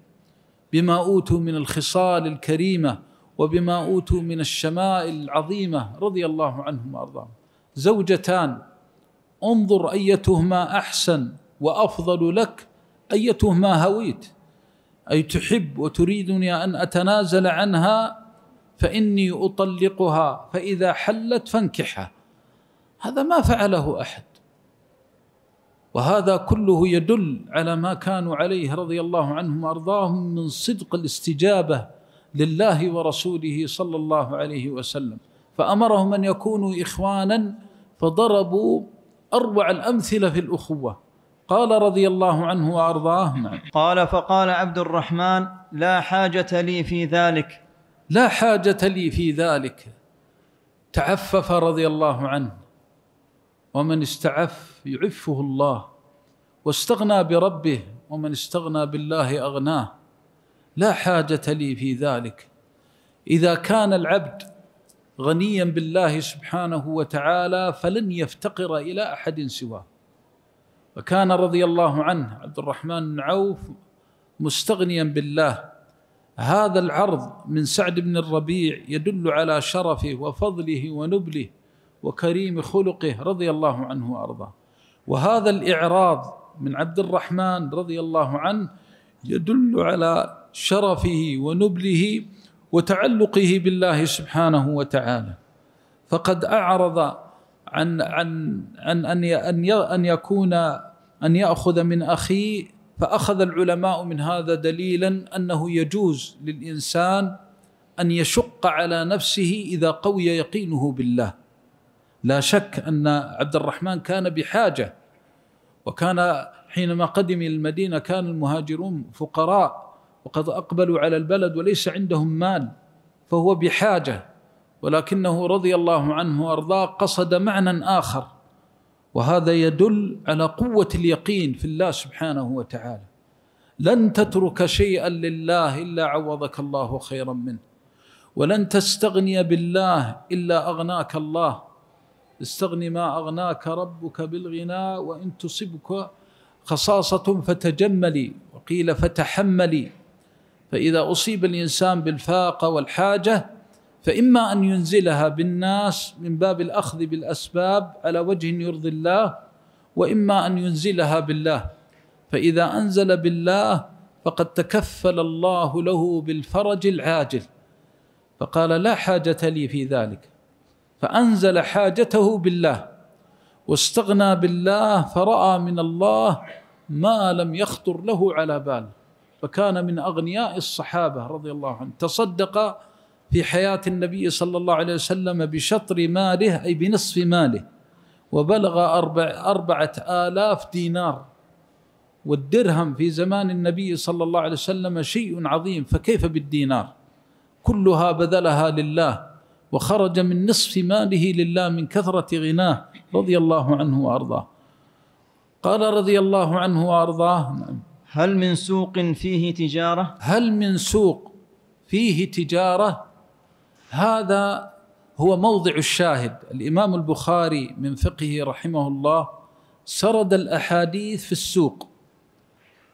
بما اوتوا من الخصال الكريمه وبما اوتوا من الشمائل العظيمه رضي الله عنهم وارضاهم زوجتان انظر ايتهما احسن وافضل لك ايتهما هويت اي تحب وتريدني ان اتنازل عنها فاني اطلقها فاذا حلت فانكحها هذا ما فعله احد وهذا كله يدل على ما كانوا عليه رضي الله عنهم وارضاهم من صدق الاستجابه لله ورسوله صلى الله عليه وسلم فامرهم ان يكونوا اخوانا فضربوا اروع الامثله في الاخوه قال رضي الله عنه وارضاه قال فقال عبد الرحمن لا حاجه لي في ذلك لا حاجه لي في ذلك تعفف رضي الله عنه ومن استعف يعفه الله واستغنى بربه ومن استغنى بالله اغناه لا حاجه لي في ذلك اذا كان العبد غنيا بالله سبحانه وتعالى فلن يفتقر الى احد سواه وكان رضي الله عنه عبد الرحمن بن عوف مستغنيا بالله هذا العرض من سعد بن الربيع يدل على شرفه وفضله ونبله وكريم خلقه رضي الله عنه وارضاه وهذا الاعراض من عبد الرحمن رضي الله عنه يدل على شرفه ونبله وتعلقه بالله سبحانه وتعالى فقد اعرض عن عن عن ان ان ان يكون ان ياخذ من اخيه فاخذ العلماء من هذا دليلا انه يجوز للانسان ان يشق على نفسه اذا قوي يقينه بالله لا شك أن عبد الرحمن كان بحاجة وكان حينما قدم المدينة كان المهاجرون فقراء وقد أقبلوا على البلد وليس عندهم مال فهو بحاجة ولكنه رضي الله عنه وأرضاه قصد معنى آخر وهذا يدل على قوة اليقين في الله سبحانه وتعالى لن تترك شيئا لله إلا عوضك الله خيرا منه ولن تستغني بالله إلا أغناك الله استغن ما أغناك ربك بالغنى وإن تصبك خصاصة فتجملي وقيل فتحملي فإذا أصيب الإنسان بالفاقة والحاجة فإما أن ينزلها بالناس من باب الأخذ بالأسباب على وجه يرضي الله وإما أن ينزلها بالله فإذا أنزل بالله فقد تكفل الله له بالفرج العاجل فقال لا حاجة لي في ذلك فانزل حاجته بالله واستغنى بالله فراى من الله ما لم يخطر له على بال فكان من اغنياء الصحابه رضي الله عنهم تصدق في حياه النبي صلى الله عليه وسلم بشطر ماله اي بنصف ماله وبلغ أربع أربعة آلاف دينار والدرهم في زمان النبي صلى الله عليه وسلم شيء عظيم فكيف بالدينار كلها بذلها لله وخرج من نصف ماله لله من كثرة غناه رضي الله عنه وأرضاه قال رضي الله عنه وأرضاه نعم هل من سوق فيه تجارة؟ هل من سوق فيه تجارة؟ هذا هو موضع الشاهد الإمام البخاري من فقهه رحمه الله سرد الأحاديث في السوق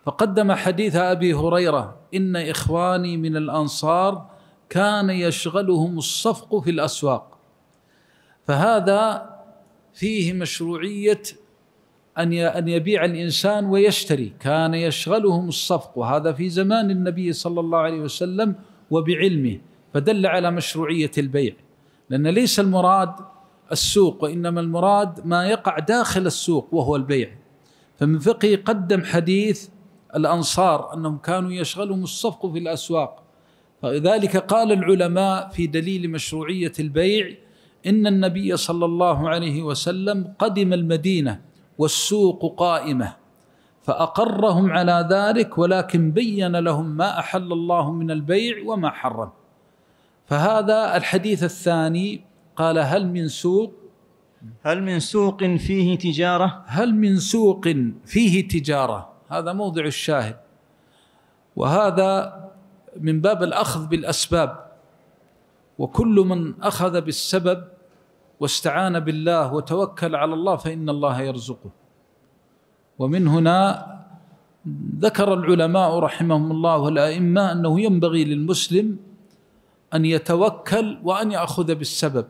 فقدم حديث أبي هريرة إن إخواني من الأنصار كان يشغلهم الصفق في الاسواق فهذا فيه مشروعيه ان ان يبيع الانسان ويشتري كان يشغلهم الصفق وهذا في زمان النبي صلى الله عليه وسلم وبعلمه فدل على مشروعيه البيع لان ليس المراد السوق وانما المراد ما يقع داخل السوق وهو البيع فمن فقه قدم حديث الانصار انهم كانوا يشغلهم الصفق في الاسواق فذلك قال العلماء في دليل مشروعية البيع إن النبي صلى الله عليه وسلم قدم المدينة والسوق قائمة فأقرهم على ذلك ولكن بين لهم ما أحل الله من البيع وما حرم فهذا الحديث الثاني قال هل من سوق هل من سوق فيه تجارة هل من سوق فيه تجارة هذا موضع الشاهد وهذا من باب الاخذ بالاسباب وكل من اخذ بالسبب واستعان بالله وتوكل على الله فان الله يرزقه ومن هنا ذكر العلماء رحمهم الله والائمه انه ينبغي للمسلم ان يتوكل وان ياخذ بالسبب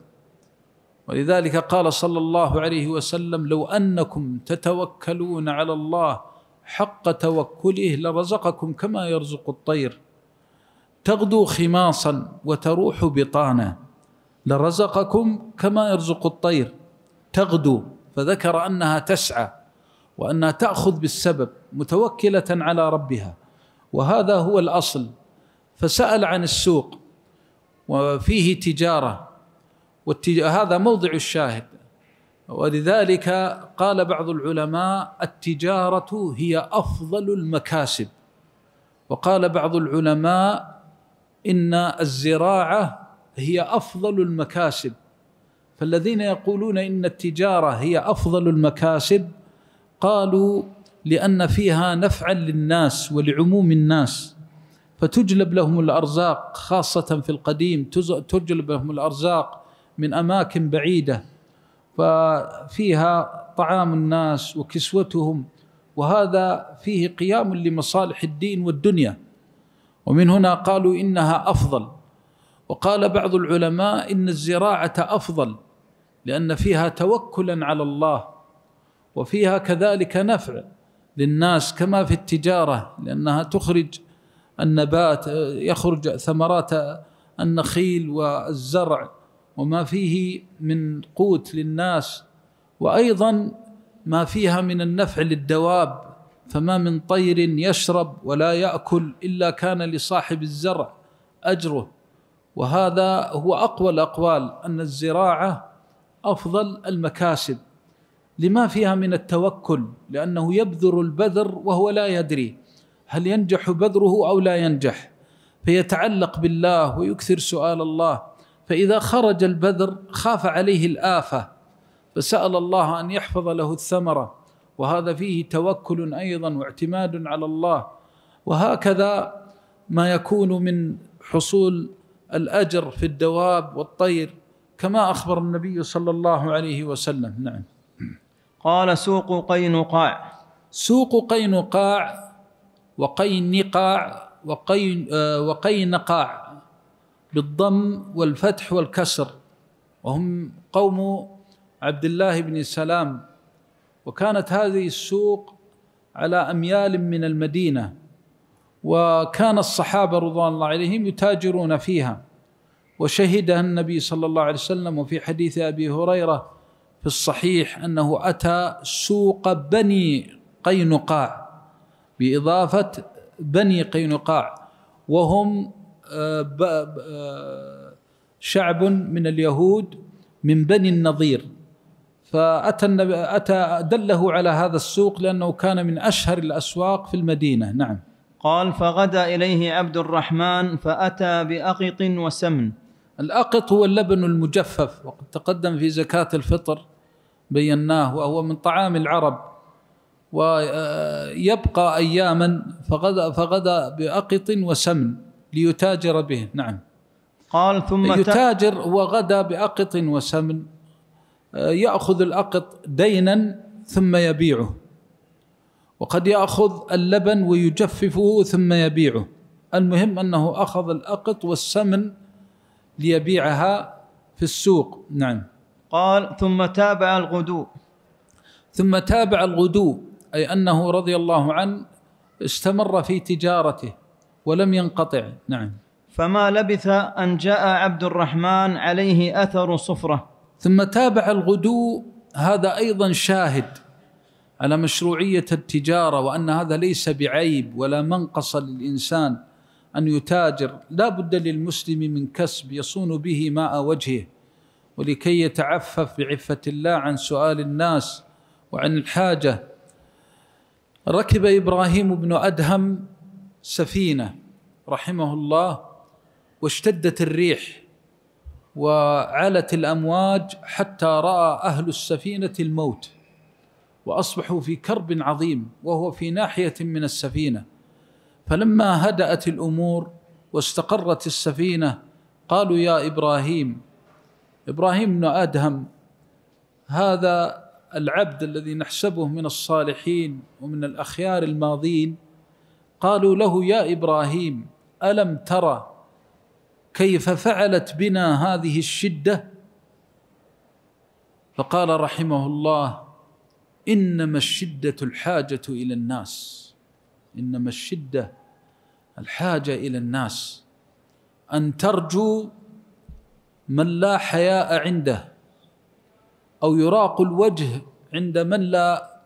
ولذلك قال صلى الله عليه وسلم لو انكم تتوكلون على الله حق توكله لرزقكم كما يرزق الطير تغدو خماصا وتروح بطانا لرزقكم كما يرزق الطير تغدو فذكر انها تسعى وانها تاخذ بالسبب متوكله على ربها وهذا هو الاصل فسال عن السوق وفيه تجاره هذا موضع الشاهد ولذلك قال بعض العلماء التجاره هي افضل المكاسب وقال بعض العلماء ان الزراعه هي افضل المكاسب فالذين يقولون ان التجاره هي افضل المكاسب قالوا لان فيها نفعا للناس ولعموم الناس فتجلب لهم الارزاق خاصه في القديم تجلب لهم الارزاق من اماكن بعيده ففيها طعام الناس وكسوتهم وهذا فيه قيام لمصالح الدين والدنيا ومن هنا قالوا إنها أفضل وقال بعض العلماء إن الزراعة أفضل لأن فيها توكلا على الله وفيها كذلك نفع للناس كما في التجارة لأنها تخرج النبات يخرج ثمرات النخيل والزرع وما فيه من قوت للناس وأيضا ما فيها من النفع للدواب فما من طير يشرب ولا ياكل الا كان لصاحب الزرع اجره وهذا هو اقوى الاقوال ان الزراعه افضل المكاسب لما فيها من التوكل لانه يبذر البذر وهو لا يدري هل ينجح بذره او لا ينجح فيتعلق بالله ويكثر سؤال الله فاذا خرج البذر خاف عليه الافه فسال الله ان يحفظ له الثمره وهذا فيه توكل ايضا واعتماد على الله وهكذا ما يكون من حصول الاجر في الدواب والطير كما اخبر النبي صلى الله عليه وسلم نعم قال سوق قينقاع سوق قينقاع وقينقاع وقين وقينقاع آه، بالضم والفتح والكسر وهم قوم عبد الله بن سلام وكانت هذه السوق على اميال من المدينه وكان الصحابه رضوان الله عليهم يتاجرون فيها وشهدها النبي صلى الله عليه وسلم وفي حديث ابي هريره في الصحيح انه اتى سوق بني قينقاع باضافه بني قينقاع وهم آه، آه، شعب من اليهود من بني النظير فاتى النبي اتى دله على هذا السوق لانه كان من اشهر الاسواق في المدينه نعم قال فغدا اليه عبد الرحمن فاتى باقط وسمن الاقط هو اللبن المجفف وقد تقدم في زكاه الفطر بيناه وهو من طعام العرب ويبقى اياما فغدا فغدا باقط وسمن ليتاجر به نعم قال ثم يتاجر وغدا باقط وسمن آه، ياخذ الاقط دينا ثم يبيعه وقد ياخذ اللبن ويجففه ثم يبيعه المهم انه اخذ الاقط والسمن ليبيعها في السوق نعم قال ثم تابع الغدو ثم تابع الغدو اي انه رضي الله عنه استمر في تجارته ولم ينقطع نعم فما لبث ان جاء عبد الرحمن عليه اثر صفره ثم تابع الغدو هذا ايضا شاهد على مشروعيه التجاره وان هذا ليس بعيب ولا منقص للانسان ان يتاجر لا بد للمسلم من كسب يصون به ماء وجهه ولكي يتعفف بعفه الله عن سؤال الناس وعن الحاجه ركب ابراهيم بن ادهم سفينه رحمه الله واشتدت الريح وعلت الامواج حتى راى اهل السفينه الموت واصبحوا في كرب عظيم وهو في ناحيه من السفينه فلما هدات الامور واستقرت السفينه قالوا يا ابراهيم ابراهيم بن ادهم هذا العبد الذي نحسبه من الصالحين ومن الاخيار الماضين قالوا له يا ابراهيم الم ترى كيف فعلت بنا هذه الشده فقال رحمه الله انما الشده الحاجه الى الناس انما الشده الحاجه الى الناس ان ترجو من لا حياء عنده او يراق الوجه عند من لا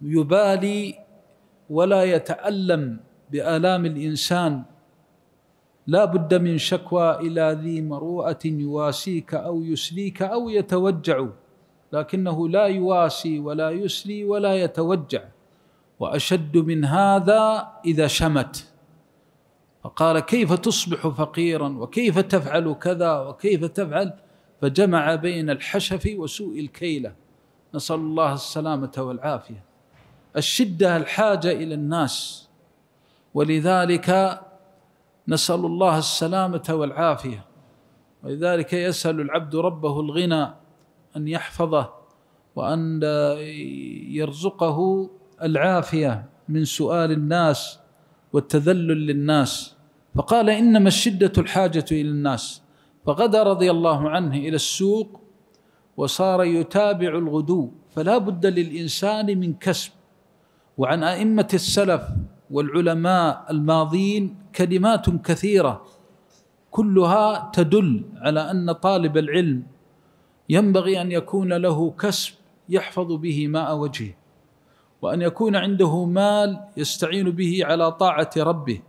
يبالي ولا يتالم بالام الانسان لا بد من شكوى إلى ذي مروءة يواسيك أو يسليك أو يتوجع لكنه لا يواسي ولا يسلي ولا يتوجع وأشد من هذا إذا شمت فقال كيف تصبح فقيرا وكيف تفعل كذا وكيف تفعل فجمع بين الحشف وسوء الكيله نسال الله السلامه والعافيه الشده الحاجه الى الناس ولذلك نسال الله السلامه والعافيه ولذلك يسال العبد ربه الغنى ان يحفظه وان يرزقه العافيه من سؤال الناس والتذلل للناس فقال انما الشده الحاجه الى الناس فغدا رضي الله عنه الى السوق وصار يتابع الغدو فلا بد للانسان من كسب وعن ائمه السلف والعلماء الماضين كلمات كثيره كلها تدل على ان طالب العلم ينبغي ان يكون له كسب يحفظ به ماء وجهه وان يكون عنده مال يستعين به على طاعه ربه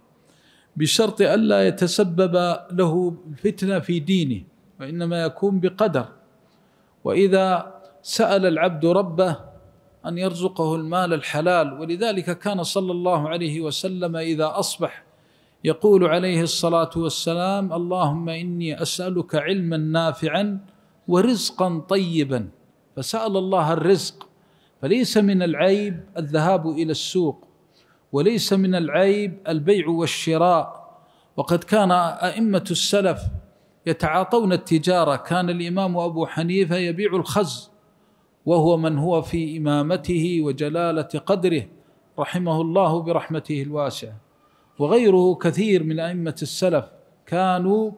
بشرط الا يتسبب له فتنه في دينه وانما يكون بقدر واذا سال العبد ربه ان يرزقه المال الحلال ولذلك كان صلى الله عليه وسلم اذا اصبح يقول عليه الصلاه والسلام اللهم اني اسالك علما نافعا ورزقا طيبا فسال الله الرزق فليس من العيب الذهاب الى السوق وليس من العيب البيع والشراء وقد كان ائمه السلف يتعاطون التجاره كان الامام ابو حنيفه يبيع الخز وهو من هو في امامته وجلاله قدره رحمه الله برحمته الواسعه وغيره كثير من أئمة السلف كانوا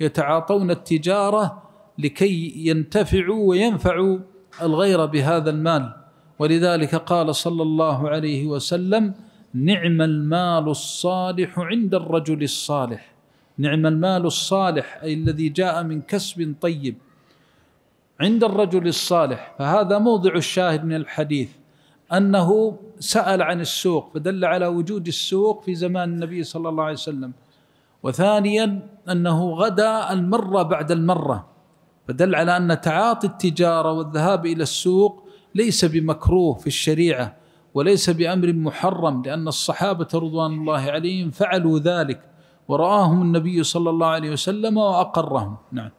يتعاطون التجارة لكي ينتفعوا وينفعوا الغير بهذا المال ولذلك قال صلى الله عليه وسلم نعم المال الصالح عند الرجل الصالح نعم المال الصالح أي الذي جاء من كسب طيب عند الرجل الصالح فهذا موضع الشاهد من الحديث انه سال عن السوق فدل على وجود السوق في زمان النبي صلى الله عليه وسلم وثانيا انه غدا المره بعد المره فدل على ان تعاطي التجاره والذهاب الى السوق ليس بمكروه في الشريعه وليس بامر محرم لان الصحابه رضوان الله عليهم فعلوا ذلك ورآهم النبي صلى الله عليه وسلم واقرهم نعم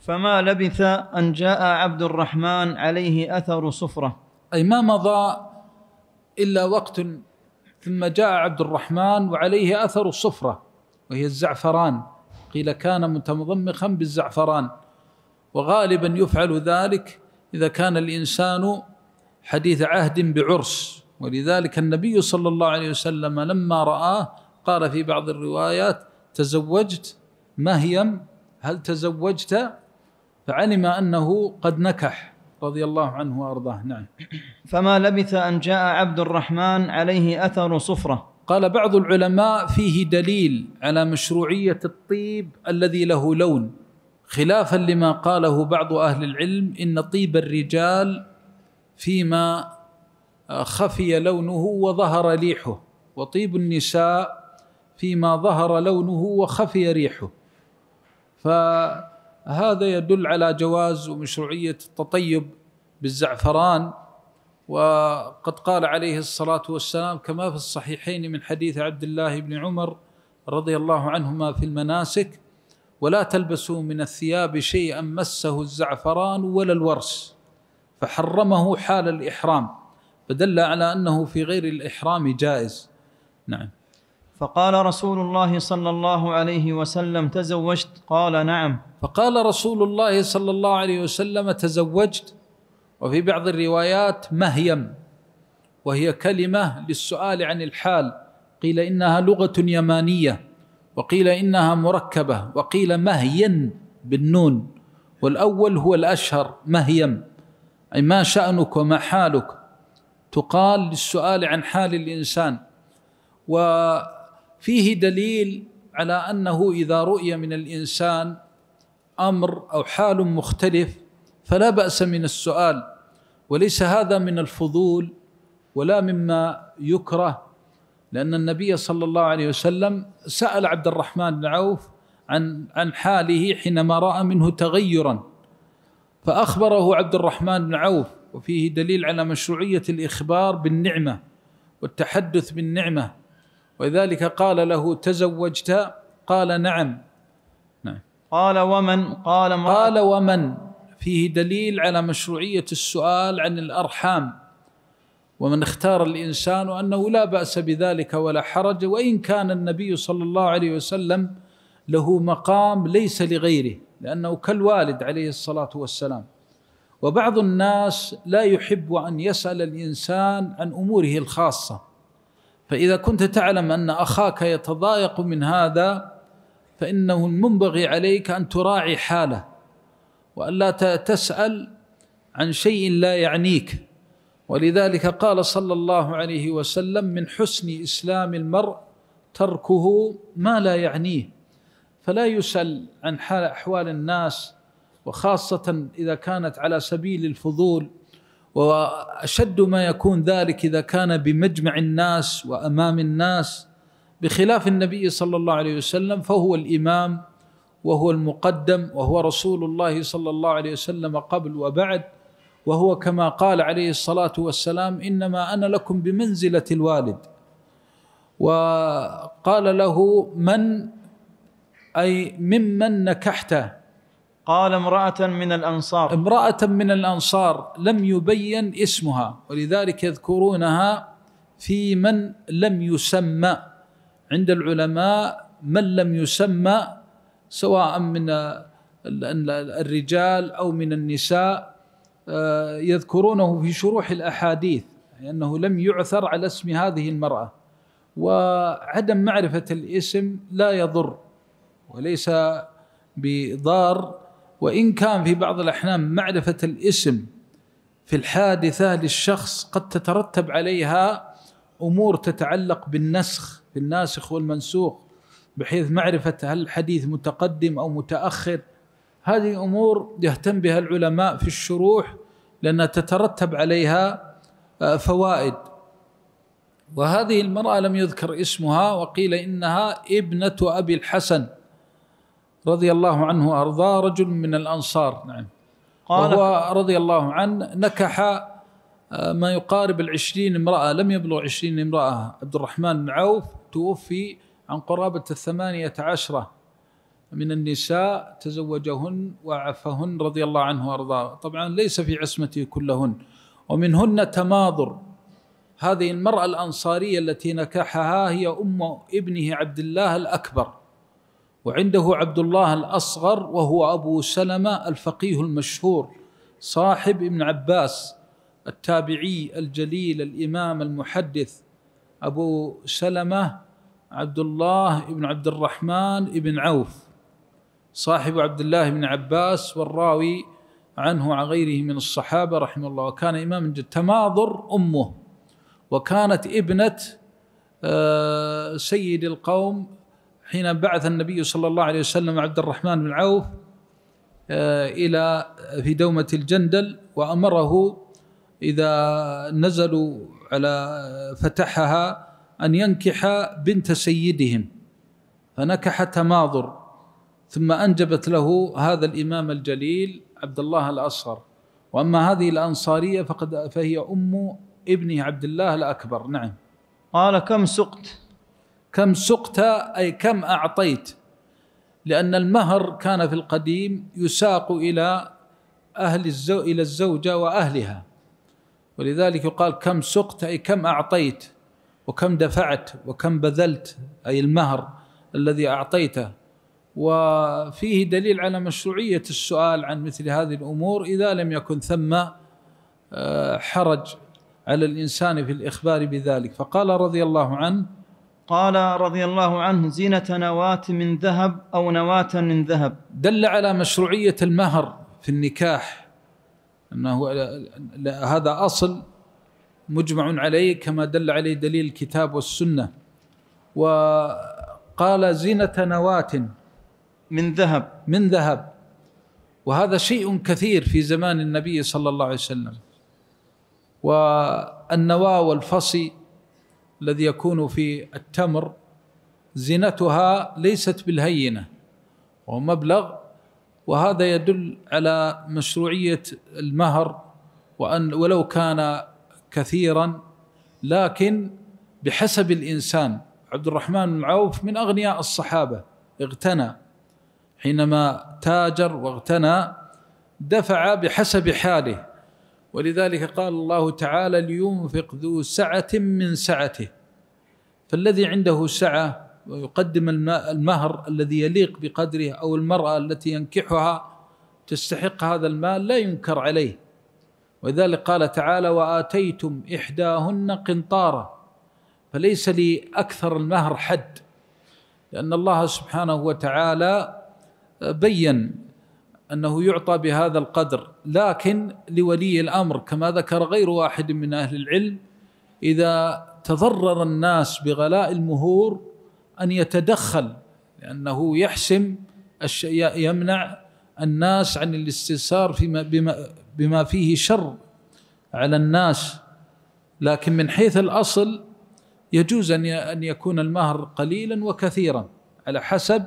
فما لبث ان جاء عبد الرحمن عليه اثر صفره أي ما مضى إلا وقت ثم جاء عبد الرحمن وعليه أثر الصفرة وهي الزعفران قيل كان متمضمخا بالزعفران وغالبا يفعل ذلك إذا كان الإنسان حديث عهد بعرس ولذلك النبي صلى الله عليه وسلم لما رآه قال في بعض الروايات تزوجت مهيم هل تزوجت فعلم أنه قد نكح رضي الله عنه وارضاه نعم فما لبث ان جاء عبد الرحمن عليه اثر صفره قال بعض العلماء فيه دليل على مشروعيه الطيب الذي له لون خلافا لما قاله بعض اهل العلم ان طيب الرجال فيما خفي لونه وظهر ريحه وطيب النساء فيما ظهر لونه وخفي ريحه ف هذا يدل على جواز ومشروعية التطيب بالزعفران وقد قال عليه الصلاة والسلام كما في الصحيحين من حديث عبد الله بن عمر رضي الله عنهما في المناسك ولا تلبسوا من الثياب شيئا مسه الزعفران ولا الورس فحرمه حال الإحرام فدل على أنه في غير الإحرام جائز نعم فقال رسول الله صلى الله عليه وسلم تزوجت قال نعم فقال رسول الله صلى الله عليه وسلم تزوجت وفي بعض الروايات مهيم وهي كلمه للسؤال عن الحال قيل انها لغه يمانيه وقيل انها مركبه وقيل مهين بالنون والاول هو الاشهر مهيم اي ما شانك وما حالك تقال للسؤال عن حال الانسان و فيه دليل على انه اذا رؤي من الانسان امر او حال مختلف فلا باس من السؤال وليس هذا من الفضول ولا مما يكره لان النبي صلى الله عليه وسلم سال عبد الرحمن بن عوف عن عن حاله حينما راى منه تغيرا فاخبره عبد الرحمن بن عوف وفيه دليل على مشروعيه الاخبار بالنعمه والتحدث بالنعمه ولذلك قال له تزوجت قال نعم نعم قال ومن قال مرأة قال ومن فيه دليل على مشروعية السؤال عن الأرحام ومن اختار الإنسان أنه لا بأس بذلك ولا حرج وإن كان النبي صلى الله عليه وسلم له مقام ليس لغيره لأنه كالوالد عليه الصلاة والسلام وبعض الناس لا يحب أن يسأل الإنسان عن أموره الخاصة فإذا كنت تعلم أن أخاك يتضايق من هذا فإنه المنبغي عليك أن تراعي حاله وألا تسأل عن شيء لا يعنيك ولذلك قال صلى الله عليه وسلم من حسن إسلام المرء تركه ما لا يعنيه فلا يسأل عن حال أحوال الناس وخاصة إذا كانت على سبيل الفضول واشد ما يكون ذلك اذا كان بمجمع الناس وامام الناس بخلاف النبي صلى الله عليه وسلم فهو الامام وهو المقدم وهو رسول الله صلى الله عليه وسلم قبل وبعد وهو كما قال عليه الصلاه والسلام انما انا لكم بمنزله الوالد وقال له من اي ممن نكحته قال امرأة من الأنصار امرأة من الأنصار لم يبين اسمها ولذلك يذكرونها في من لم يسمى عند العلماء من لم يسمى سواء من الرجال أو من النساء آه، يذكرونه في شروح الأحاديث لأنه لم يعثر على اسم هذه المرأة وعدم معرفة الاسم لا يضر وليس بضار وإن كان في بعض الأحيان معرفة الاسم في الحادثة للشخص قد تترتب عليها أمور تتعلق بالنسخ في الناسخ والمنسوخ بحيث معرفة هل الحديث متقدم أو متأخر هذه أمور يهتم بها العلماء في الشروح لأنها تترتب عليها آه، فوائد وهذه المرأة لم يذكر اسمها وقيل إنها ابنة أبي الحسن رضي الله عنه وارضاه رجل من الانصار نعم قال وهو رضي الله عنه نكح آه، ما يقارب العشرين امرأة لم يبلغ عشرين امرأة عبد الرحمن بن عوف توفي عن قرابة الثمانية عشرة من النساء تزوجهن وعفهن رضي الله عنه وارضاه طبعا ليس في عصمته كلهن ومنهن تماضر هذه المرأة الأنصارية التي نكحها هي أم ابنه عبد الله الأكبر وعنده عبد الله الأصغر وهو أبو سلمة الفقيه المشهور صاحب ابن عباس التابعي الجليل الإمام المحدث أبو سلمة عبد الله بن عبد الرحمن بن عوف صاحب عبد الله بن عباس والراوي عنه عن غيره من الصحابة رحمه الله وكان إماما تماضر أمه وكانت ابنة آه، سيد القوم حين بعث النبي صلى الله عليه وسلم عبد الرحمن بن عوف آه، إلى آه، في دومة الجندل وأمره إذا نزلوا على آه، فتحها أن ينكح بنت سيدهم فنكح تماضر ثم أنجبت له هذا الإمام الجليل عبد الله الأصغر وأما هذه الأنصارية فقد فهي أم ابنه عبد الله الأكبر نعم قال كم سقت كم سقت أي كم أعطيت لأن المهر كان في القديم يساق إلى أهل الزو... إلى الزوجة وأهلها ولذلك يقال كم سقت أي كم أعطيت وكم دفعت وكم بذلت أي المهر الذي أعطيته وفيه دليل على مشروعية السؤال عن مثل هذه الأمور إذا لم يكن ثم آه، حرج على الإنسان في الإخبار بذلك فقال رضي الله عنه قال رضي الله عنه زينة نواة من ذهب أو نواة من ذهب دل على مشروعية المهر في النكاح أنه هذا أصل مجمع عليه كما دل عليه دليل الكتاب والسنة وقال زينة نواة من ذهب من ذهب وهذا شيء كثير في زمان النبي صلى الله عليه وسلم والنواة والفصي الذي يكون في التمر زينتها ليست بالهينه وهو مبلغ وهذا يدل على مشروعيه المهر وان ولو كان كثيرا لكن بحسب الانسان عبد الرحمن بن عوف من اغنياء الصحابه اغتنى حينما تاجر واغتنى دفع بحسب حاله ولذلك قال الله تعالى لينفق ذو سعة من سعته فالذي عنده سعة ويقدم المهر الذي يليق بقدره أو المرأة التي ينكحها تستحق هذا المال لا ينكر عليه ولذلك قال تعالى وآتيتم إحداهن قنطارا فليس لأكثر المهر حد لأن الله سبحانه وتعالى بين أنه يعطى بهذا القدر لكن لولي الأمر كما ذكر غير واحد من أهل العلم إذا تضرر الناس بغلاء المهور أن يتدخل لأنه يحسم الشيء يمنع الناس عن الاستثار فيما بما, بما فيه شر على الناس لكن من حيث الأصل يجوز أن أن يكون المهر قليلا وكثيرا على حسب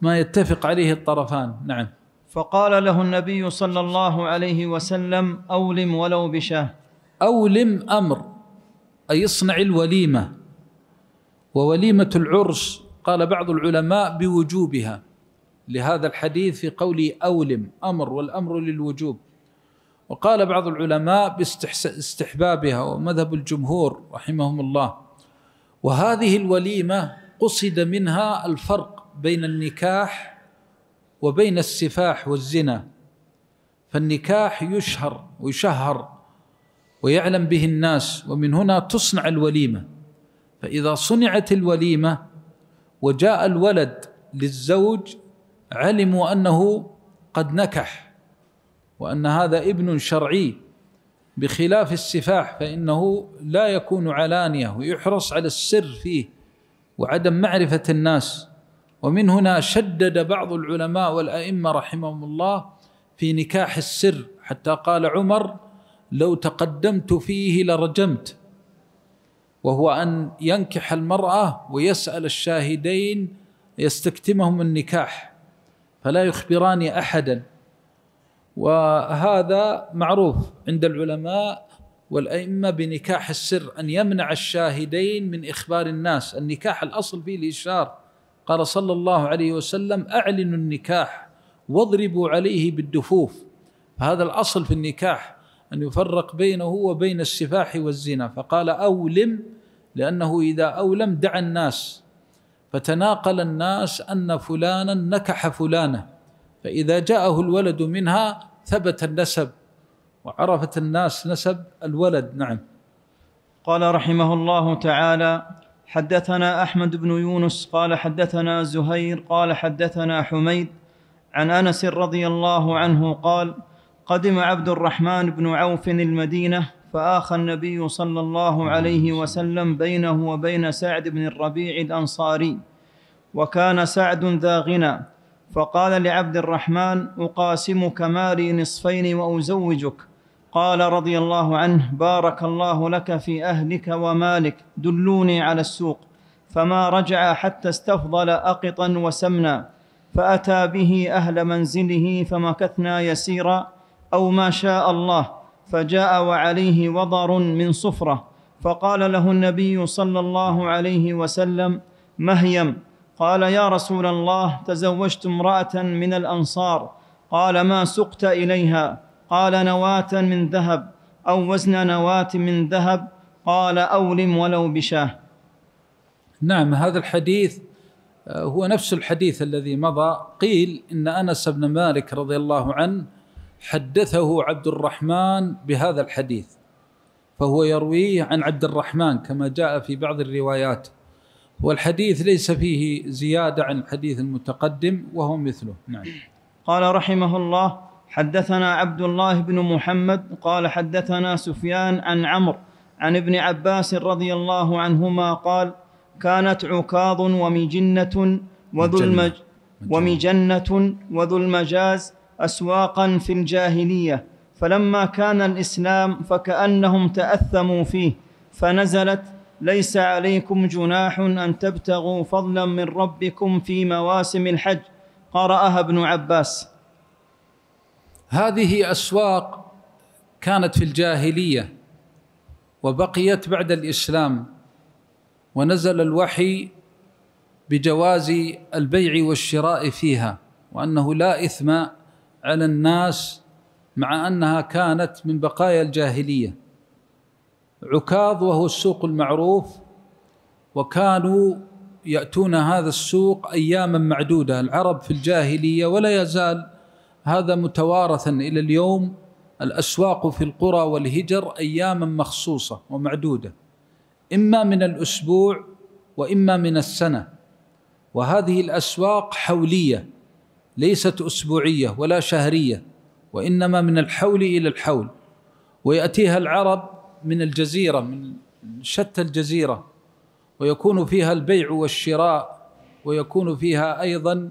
ما يتفق عليه الطرفان نعم فقال له النبي صلى الله عليه وسلم أولم ولو بشاه أولم أمر أي اصنع الوليمة ووليمة العرس قال بعض العلماء بوجوبها لهذا الحديث في قوله أولم أمر والأمر للوجوب وقال بعض العلماء باستحبابها ومذهب الجمهور رحمهم الله وهذه الوليمة قصد منها الفرق بين النكاح وبين السفاح والزنا فالنكاح يشهر ويشهر ويعلم به الناس ومن هنا تصنع الوليمه فاذا صنعت الوليمه وجاء الولد للزوج علموا انه قد نكح وان هذا ابن شرعي بخلاف السفاح فانه لا يكون علانيه ويحرص على السر فيه وعدم معرفه الناس ومن هنا شدد بعض العلماء والائمه رحمهم الله في نكاح السر حتى قال عمر لو تقدمت فيه لرجمت وهو ان ينكح المراه ويسال الشاهدين يستكتمهم النكاح فلا يخبران احدا وهذا معروف عند العلماء والائمه بنكاح السر ان يمنع الشاهدين من اخبار الناس النكاح الاصل فيه الاشاره قال صلى الله عليه وسلم أعلنوا النكاح واضربوا عليه بالدفوف فهذا الأصل في النكاح أن يفرق بينه وبين السفاح والزنا فقال أولم لأنه إذا أولم دعا الناس فتناقل الناس أن فلانا نكح فلانة فإذا جاءه الولد منها ثبت النسب وعرفت الناس نسب الولد نعم قال رحمه الله تعالى حدثنا احمد بن يونس قال حدثنا زهير قال حدثنا حميد عن انس رضي الله عنه قال قدم عبد الرحمن بن عوف المدينه فاخى النبي صلى الله عليه وسلم بينه وبين سعد بن الربيع الانصاري وكان سعد ذا غنى فقال لعبد الرحمن اقاسمك مالي نصفين وازوجك قال رضي الله عنه بارك الله لك في اهلك ومالك دلوني على السوق فما رجع حتى استفضل اقطا وسمنا فاتى به اهل منزله فمكثنا يسيرا او ما شاء الله فجاء وعليه وضر من صفره فقال له النبي صلى الله عليه وسلم مهيم قال يا رسول الله تزوجت امراه من الانصار قال ما سقت اليها قال نواة من ذهب أو وزن نواة من ذهب قال أولم ولو بشاه نعم هذا الحديث آه، هو نفس الحديث الذي مضى قيل إن أنس بن مالك رضي الله عنه حدثه عبد الرحمن بهذا الحديث فهو يرويه عن عبد الرحمن كما جاء في بعض الروايات والحديث ليس فيه زيادة عن الحديث المتقدم وهو مثله نعم قال رحمه الله حدثنا عبد الله بن محمد قال حدثنا سفيان عن عمرو عن ابن عباس رضي الله عنهما قال كانت عكاظ ومجنة وذو المج ومجنة وذو المجاز أسواقا في الجاهلية فلما كان الإسلام فكأنهم تأثموا فيه فنزلت ليس عليكم جناح أن تبتغوا فضلا من ربكم في مواسم الحج قرأها ابن عباس هذه اسواق كانت في الجاهليه وبقيت بعد الاسلام ونزل الوحي بجواز البيع والشراء فيها وانه لا اثم على الناس مع انها كانت من بقايا الجاهليه عكاظ وهو السوق المعروف وكانوا ياتون هذا السوق اياما معدوده العرب في الجاهليه ولا يزال هذا متوارثا الى اليوم الاسواق في القرى والهجر اياما مخصوصه ومعدوده اما من الاسبوع واما من السنه وهذه الاسواق حوليه ليست اسبوعيه ولا شهريه وانما من الحول الى الحول وياتيها العرب من الجزيره من شتى الجزيره ويكون فيها البيع والشراء ويكون فيها ايضا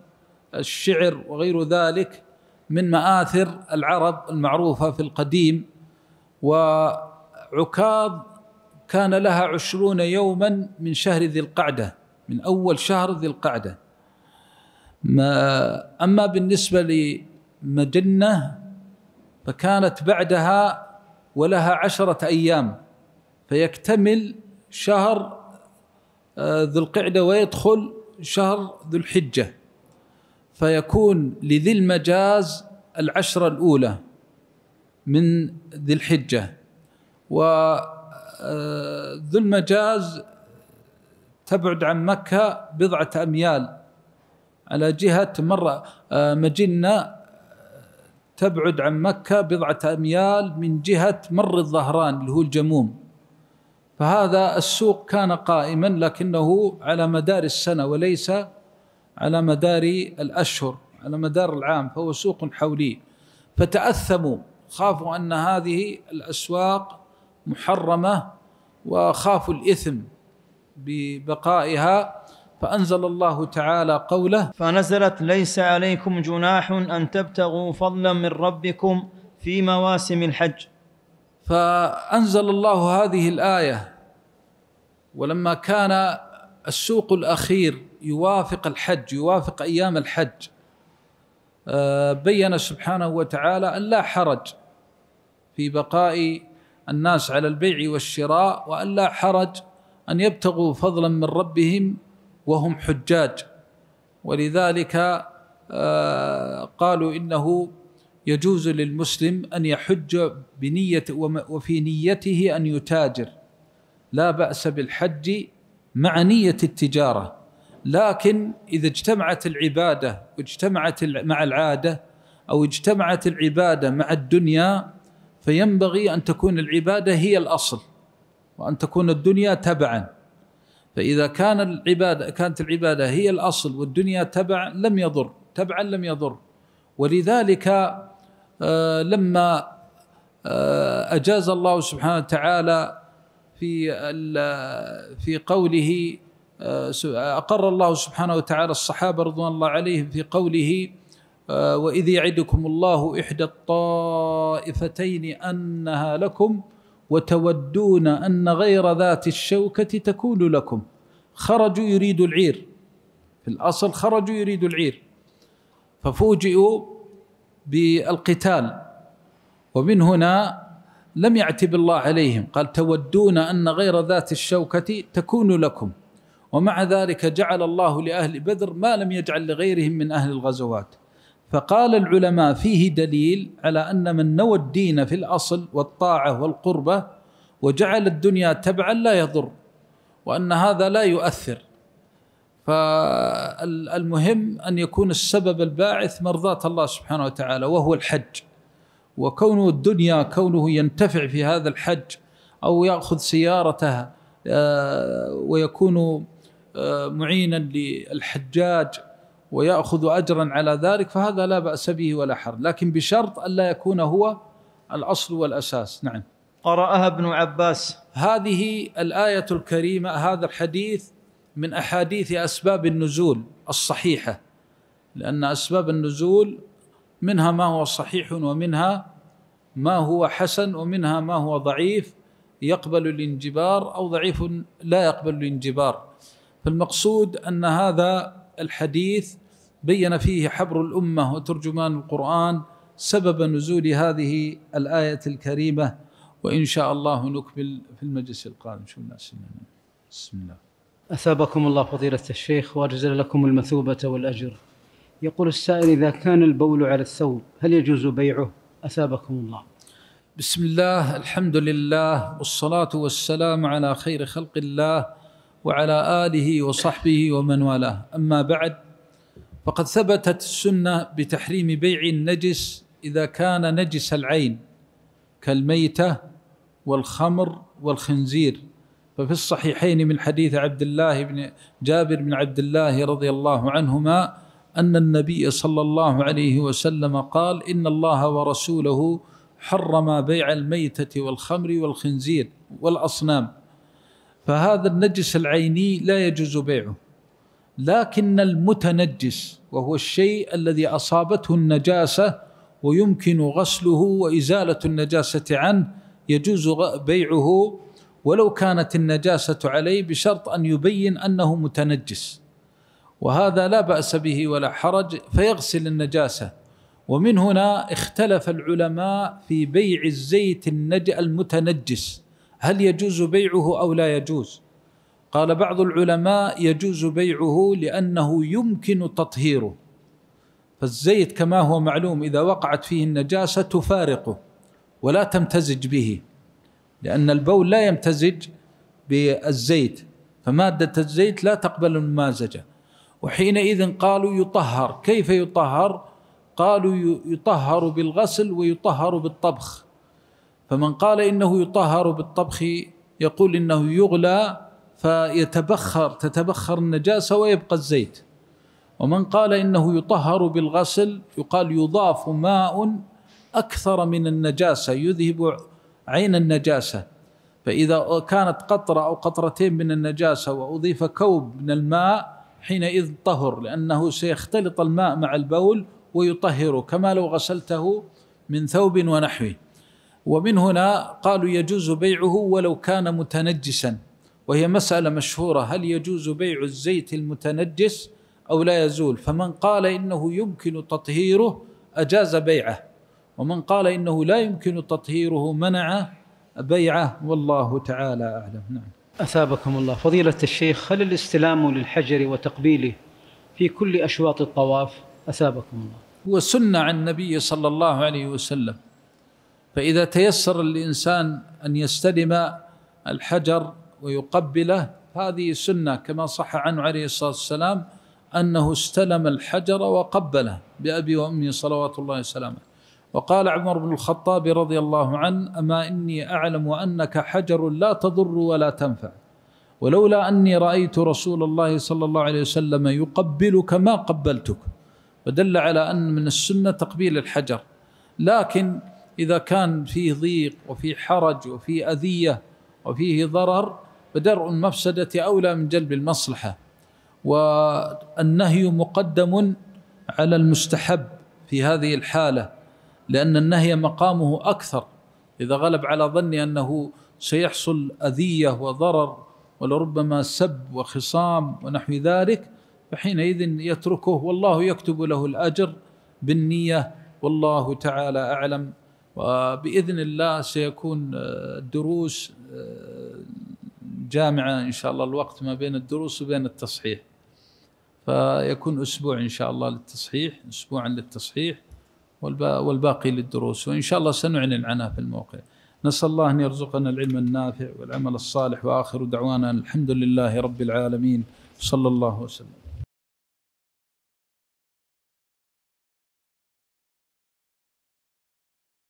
الشعر وغير ذلك من مآثر العرب المعروفة في القديم وعكاظ كان لها عشرون يوما من شهر ذي القعدة من أول شهر ذي القعدة ما أما بالنسبة لمجنة فكانت بعدها ولها عشرة أيام فيكتمل شهر آه، ذو القعدة ويدخل شهر ذو الحجة فيكون لذي المجاز العشرة الأولى من ذي الحجة وذو آه، المجاز تبعد عن مكة بضعة أميال على جهة مرة آه، مجنة آه، تبعد عن مكة بضعة أميال من جهة مر الظهران اللي هو الجموم فهذا السوق كان قائما لكنه على مدار السنة وليس على مدار الأشهر على مدار العام فهو سوق حولي فتأثموا خافوا أن هذه الأسواق محرمة وخافوا الإثم ببقائها فأنزل الله تعالى قوله فنزلت ليس عليكم جناح أن تبتغوا فضلا من ربكم في مواسم الحج فأنزل الله هذه الآية ولما كان السوق الأخير يوافق الحج يوافق ايام الحج آه، بين سبحانه وتعالى ان لا حرج في بقاء الناس على البيع والشراء وان لا حرج ان يبتغوا فضلا من ربهم وهم حجاج ولذلك آه، قالوا انه يجوز للمسلم ان يحج بنيه وفي نيته ان يتاجر لا باس بالحج مع نيه التجاره لكن اذا اجتمعت العباده واجتمعت مع العاده او اجتمعت العباده مع الدنيا فينبغي ان تكون العباده هي الاصل وان تكون الدنيا تبعا فاذا كان العباده كانت العباده هي الاصل والدنيا تبع لم يضر تبعا لم يضر ولذلك آه، لما آه، اجاز الله سبحانه وتعالى في في قوله أقر الله سبحانه وتعالى الصحابة رضوان الله عليهم في قوله آه، وإذ يعدكم الله إحدى الطائفتين أنها لكم وتودون أن غير ذات الشوكة تكون لكم خرجوا يريد العير في الأصل خرجوا يريد العير ففوجئوا بالقتال ومن هنا لم يعتب الله عليهم قال تودون أن غير ذات الشوكة تكون لكم ومع ذلك جعل الله لأهل بدر ما لم يجعل لغيرهم من أهل الغزوات فقال العلماء فيه دليل على أن من نوى الدين في الأصل والطاعة والقربة وجعل الدنيا تبعا لا يضر وأن هذا لا يؤثر فالمهم أن يكون السبب الباعث مرضاة الله سبحانه وتعالى وهو الحج وكونه الدنيا كونه ينتفع في هذا الحج أو يأخذ سيارتها آه، ويكون معينا للحجاج ويأخذ أجرا على ذلك فهذا لا بأس به ولا حرج لكن بشرط ألا يكون هو الأصل والأساس نعم قرأها ابن عباس هذه الآية الكريمة هذا الحديث من أحاديث أسباب النزول الصحيحة لأن أسباب النزول منها ما هو صحيح ومنها ما هو حسن ومنها ما هو ضعيف يقبل الانجبار أو ضعيف لا يقبل الانجبار فالمقصود ان هذا الحديث بين فيه حبر الامه وترجمان القران سبب نزول هذه الايه الكريمه وان شاء الله نكمل في المجلس القادم شو الناس بسم الله اثابكم الله فضيله الشيخ واجزل لكم المثوبه والاجر يقول السائل اذا كان البول على الثوب هل يجوز بيعه اثابكم الله بسم الله الحمد لله والصلاه والسلام على خير خلق الله وعلى آله وصحبه ومن والاه أما بعد فقد ثبتت السنة بتحريم بيع النجس إذا كان نجس العين كالميتة والخمر والخنزير ففي الصحيحين من حديث عبد الله بن جابر بن عبد الله رضي الله عنهما أن النبي صلى الله عليه وسلم قال إن الله ورسوله حرم بيع الميتة والخمر والخنزير والأصنام فهذا النجس العيني لا يجوز بيعه لكن المتنجس وهو الشيء الذي اصابته النجاسه ويمكن غسله وازاله النجاسه عنه يجوز بيعه ولو كانت النجاسه عليه بشرط ان يبين انه متنجس وهذا لا باس به ولا حرج فيغسل النجاسه ومن هنا اختلف العلماء في بيع الزيت المتنجس هل يجوز بيعه او لا يجوز قال بعض العلماء يجوز بيعه لانه يمكن تطهيره فالزيت كما هو معلوم اذا وقعت فيه النجاسه تفارقه ولا تمتزج به لان البول لا يمتزج بالزيت فماده الزيت لا تقبل الممازجه وحينئذ قالوا يطهر كيف يطهر قالوا يطهر بالغسل ويطهر بالطبخ فمن قال انه يطهر بالطبخ يقول انه يغلى فيتبخر تتبخر النجاسه ويبقى الزيت ومن قال انه يطهر بالغسل يقال يضاف ماء اكثر من النجاسه يذهب عين النجاسه فاذا كانت قطره او قطرتين من النجاسه واضيف كوب من الماء حينئذ طهر لانه سيختلط الماء مع البول ويطهر كما لو غسلته من ثوب ونحوه ومن هنا قالوا يجوز بيعه ولو كان متنجسا وهي مسألة مشهورة هل يجوز بيع الزيت المتنجس أو لا يزول فمن قال إنه يمكن تطهيره أجاز بيعه ومن قال إنه لا يمكن تطهيره منع بيعه والله تعالى أعلم نعم أثابكم الله فضيلة الشيخ هل الاستلام للحجر وتقبيله في كل أشواط الطواف أثابكم الله هو سنة عن النبي صلى الله عليه وسلم فإذا تيسر الإنسان أن يستلم الحجر ويقبله هذه سنة كما صح عنه عليه الصلاة والسلام أنه استلم الحجر وقبله بأبي وأمي صلوات الله وسلامه وقال عمر بن الخطاب رضي الله عنه أما إني أعلم أنك حجر لا تضر ولا تنفع ولولا أني رأيت رسول الله صلى الله عليه وسلم يقبلك ما قبلتك ودل على أن من السنة تقبيل الحجر لكن إذا كان فيه ضيق وفيه حرج وفيه أذية وفيه ضرر فدرء المفسدة أولى من جلب المصلحة والنهي مقدم على المستحب في هذه الحالة لأن النهي مقامه أكثر إذا غلب على ظني أنه سيحصل أذية وضرر ولربما سب وخصام ونحو ذلك فحينئذ يتركه والله يكتب له الأجر بالنية والله تعالى أعلم وباذن الله سيكون الدروس آه، آه، جامعه ان شاء الله الوقت ما بين الدروس وبين التصحيح فيكون اسبوع ان شاء الله للتصحيح اسبوعا للتصحيح والباقي للدروس وان شاء الله سنعلن عنها في الموقع نسال الله ان يرزقنا العلم النافع والعمل الصالح واخر دعوانا الحمد لله رب العالمين صلى الله وسلم